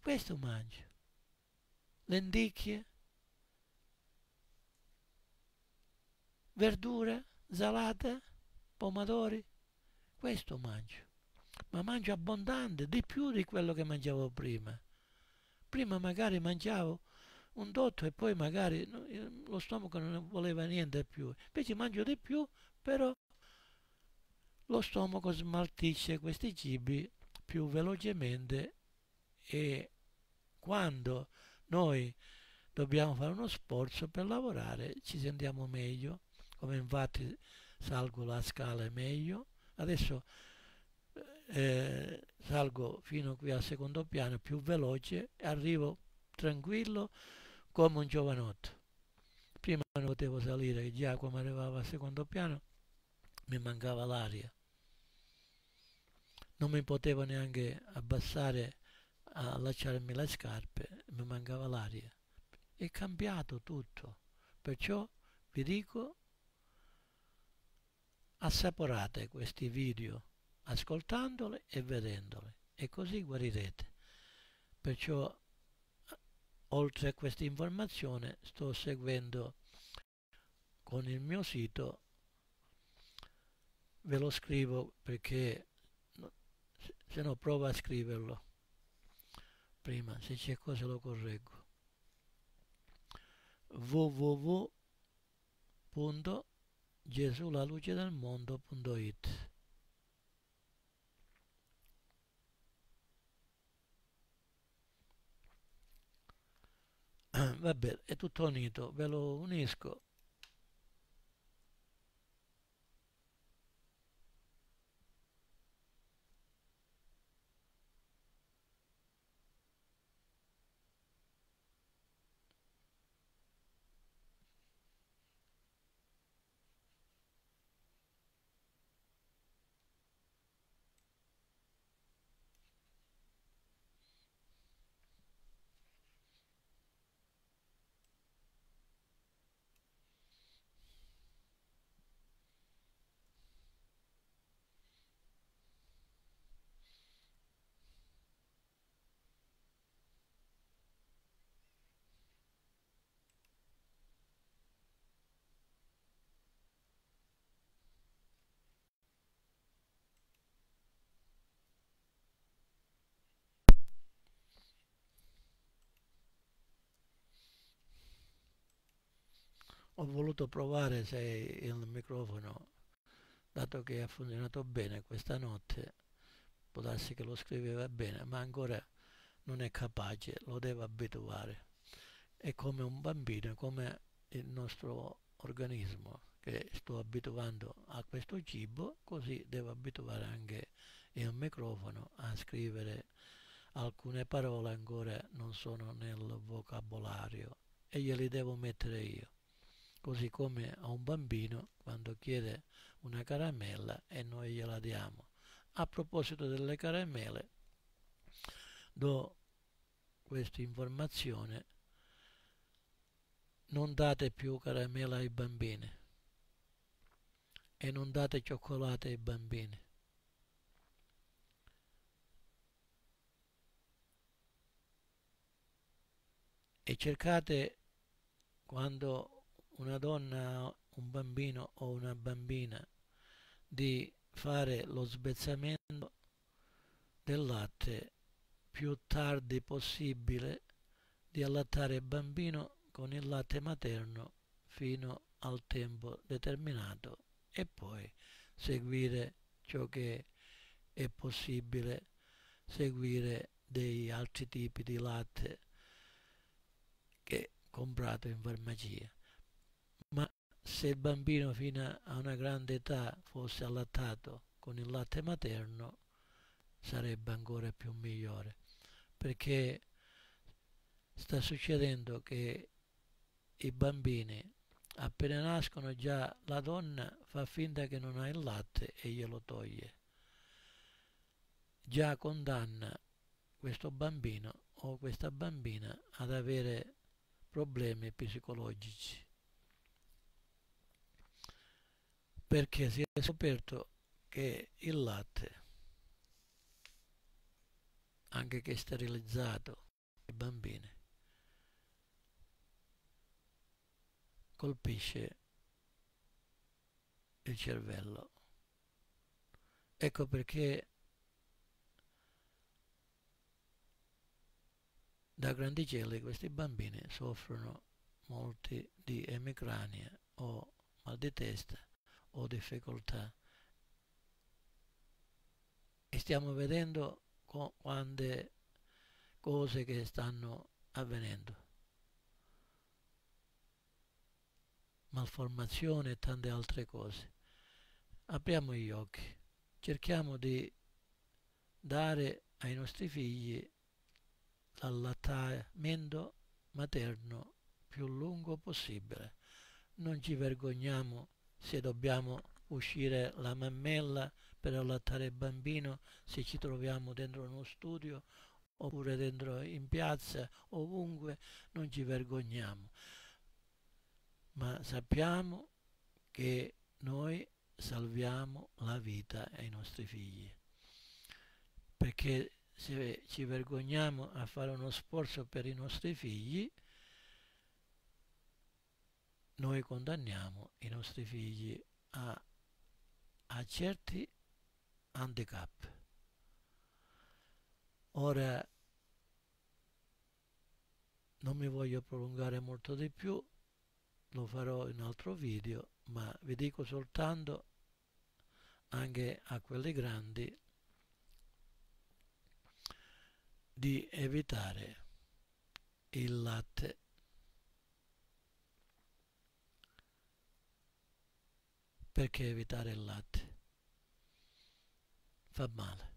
questo mangio, lenticchie, verdura, salata, pomodori, questo mangio, ma mangio abbondante, di più di quello che mangiavo prima. Prima magari mangiavo un dotto e poi magari eh, lo stomaco non voleva niente più. Invece mangio di più, però lo stomaco smaltisce questi cibi più velocemente e quando noi dobbiamo fare uno sforzo per lavorare ci sentiamo meglio, come infatti salgo la scala meglio. Adesso eh, eh, salgo fino qui al secondo piano più veloce, arrivo tranquillo, come un giovanotto. Prima non potevo salire, che già come arrivavo al secondo piano mi mancava l'aria. Non mi potevo neanche abbassare a lasciarmi le scarpe, mi mancava l'aria. È cambiato tutto. Perciò vi dico, assaporate questi video, ascoltandoli e vedendoli, e così guarirete. Perciò Oltre a questa informazione sto seguendo con il mio sito, ve lo scrivo perché se no provo a scriverlo prima, se c'è cosa lo correggo www.gesulalucedelmondo.it vabbè, è tutto unito, ve lo unisco ho voluto provare se il microfono, dato che ha funzionato bene questa notte, può darsi che lo scriveva bene, ma ancora non è capace, lo devo abituare. È come un bambino, come il nostro organismo che sto abituando a questo cibo, così devo abituare anche il microfono a scrivere alcune parole ancora non sono nel vocabolario e gliele devo mettere io così come a un bambino quando chiede una caramella e noi gliela diamo. A proposito delle caramelle, do questa informazione, non date più caramella ai bambini e non date cioccolate ai bambini. E cercate quando una donna, un bambino o una bambina di fare lo svezzamento del latte più tardi possibile, di allattare il bambino con il latte materno fino al tempo determinato e poi seguire ciò che è possibile seguire degli altri tipi di latte che comprato in farmacia se il bambino fino a una grande età fosse allattato con il latte materno sarebbe ancora più migliore perché sta succedendo che i bambini appena nascono già la donna fa finta che non ha il latte e glielo toglie già condanna questo bambino o questa bambina ad avere problemi psicologici perché si è scoperto che il latte, anche che sterilizzato ai bambini, colpisce il cervello. Ecco perché da grandicelli questi bambini soffrono molti di emicrania o mal di testa o difficoltà. E stiamo vedendo co- quante cose che stanno avvenendo. Malformazione e tante altre cose. Apriamo gli occhi, cerchiamo di dare ai nostri figli l'allattamento materno più lungo possibile. Non ci vergogniamo se dobbiamo uscire la mammella per allattare il bambino, se ci troviamo dentro uno studio oppure dentro in piazza, ovunque, non ci vergogniamo. Ma sappiamo che noi salviamo la vita ai nostri figli. Perché se ci vergogniamo a fare uno sforzo per i nostri figli, noi condanniamo i nostri figli a, a certi handicap. Ora non mi voglio prolungare molto di più, lo farò in altro video, ma vi dico soltanto anche a quelli grandi di evitare il latte Perché evitare il latte? Fa male.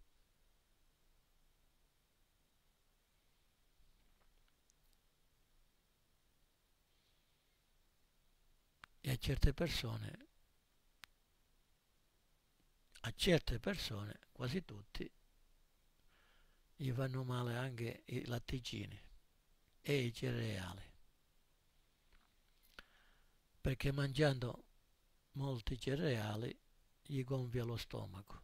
E a certe persone, a certe persone, quasi tutti, gli fanno male anche i latticini e i cereali perché mangiando molti cereali, gli gonfia lo stomaco.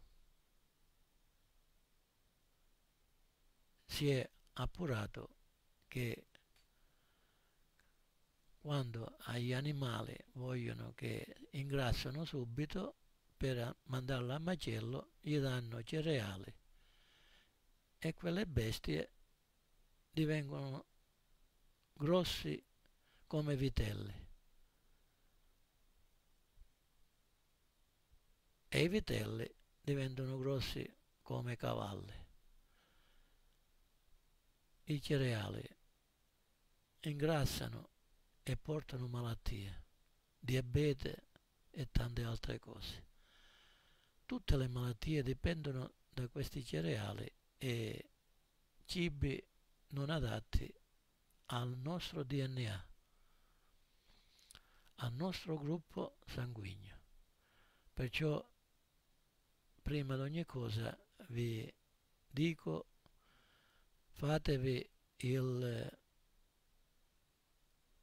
Si è appurato che quando agli animali vogliono che ingrassano subito per mandarlo a macello gli danno cereali e quelle bestie divengono grossi come vitelli. e i vitelli diventano grossi come cavalli. I cereali ingrassano e portano malattie, diabete e tante altre cose. Tutte le malattie dipendono da questi cereali e cibi non adatti al nostro DNA, al nostro gruppo sanguigno. Perciò prima di ogni cosa vi dico fatevi il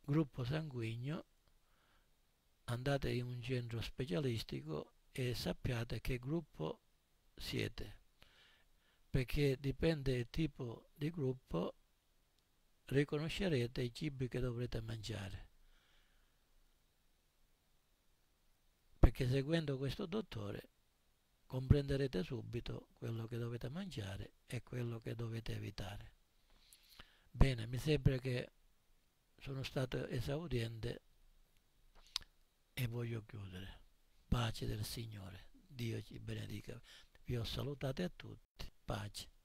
gruppo sanguigno andate in un centro specialistico e sappiate che gruppo siete perché dipende il tipo di gruppo riconoscerete i cibi che dovrete mangiare perché seguendo questo dottore comprenderete subito quello che dovete mangiare e quello che dovete evitare. Bene, mi sembra che sono stato esaudiente e voglio chiudere. Pace del Signore, Dio ci benedica. Vi ho salutati a tutti, pace.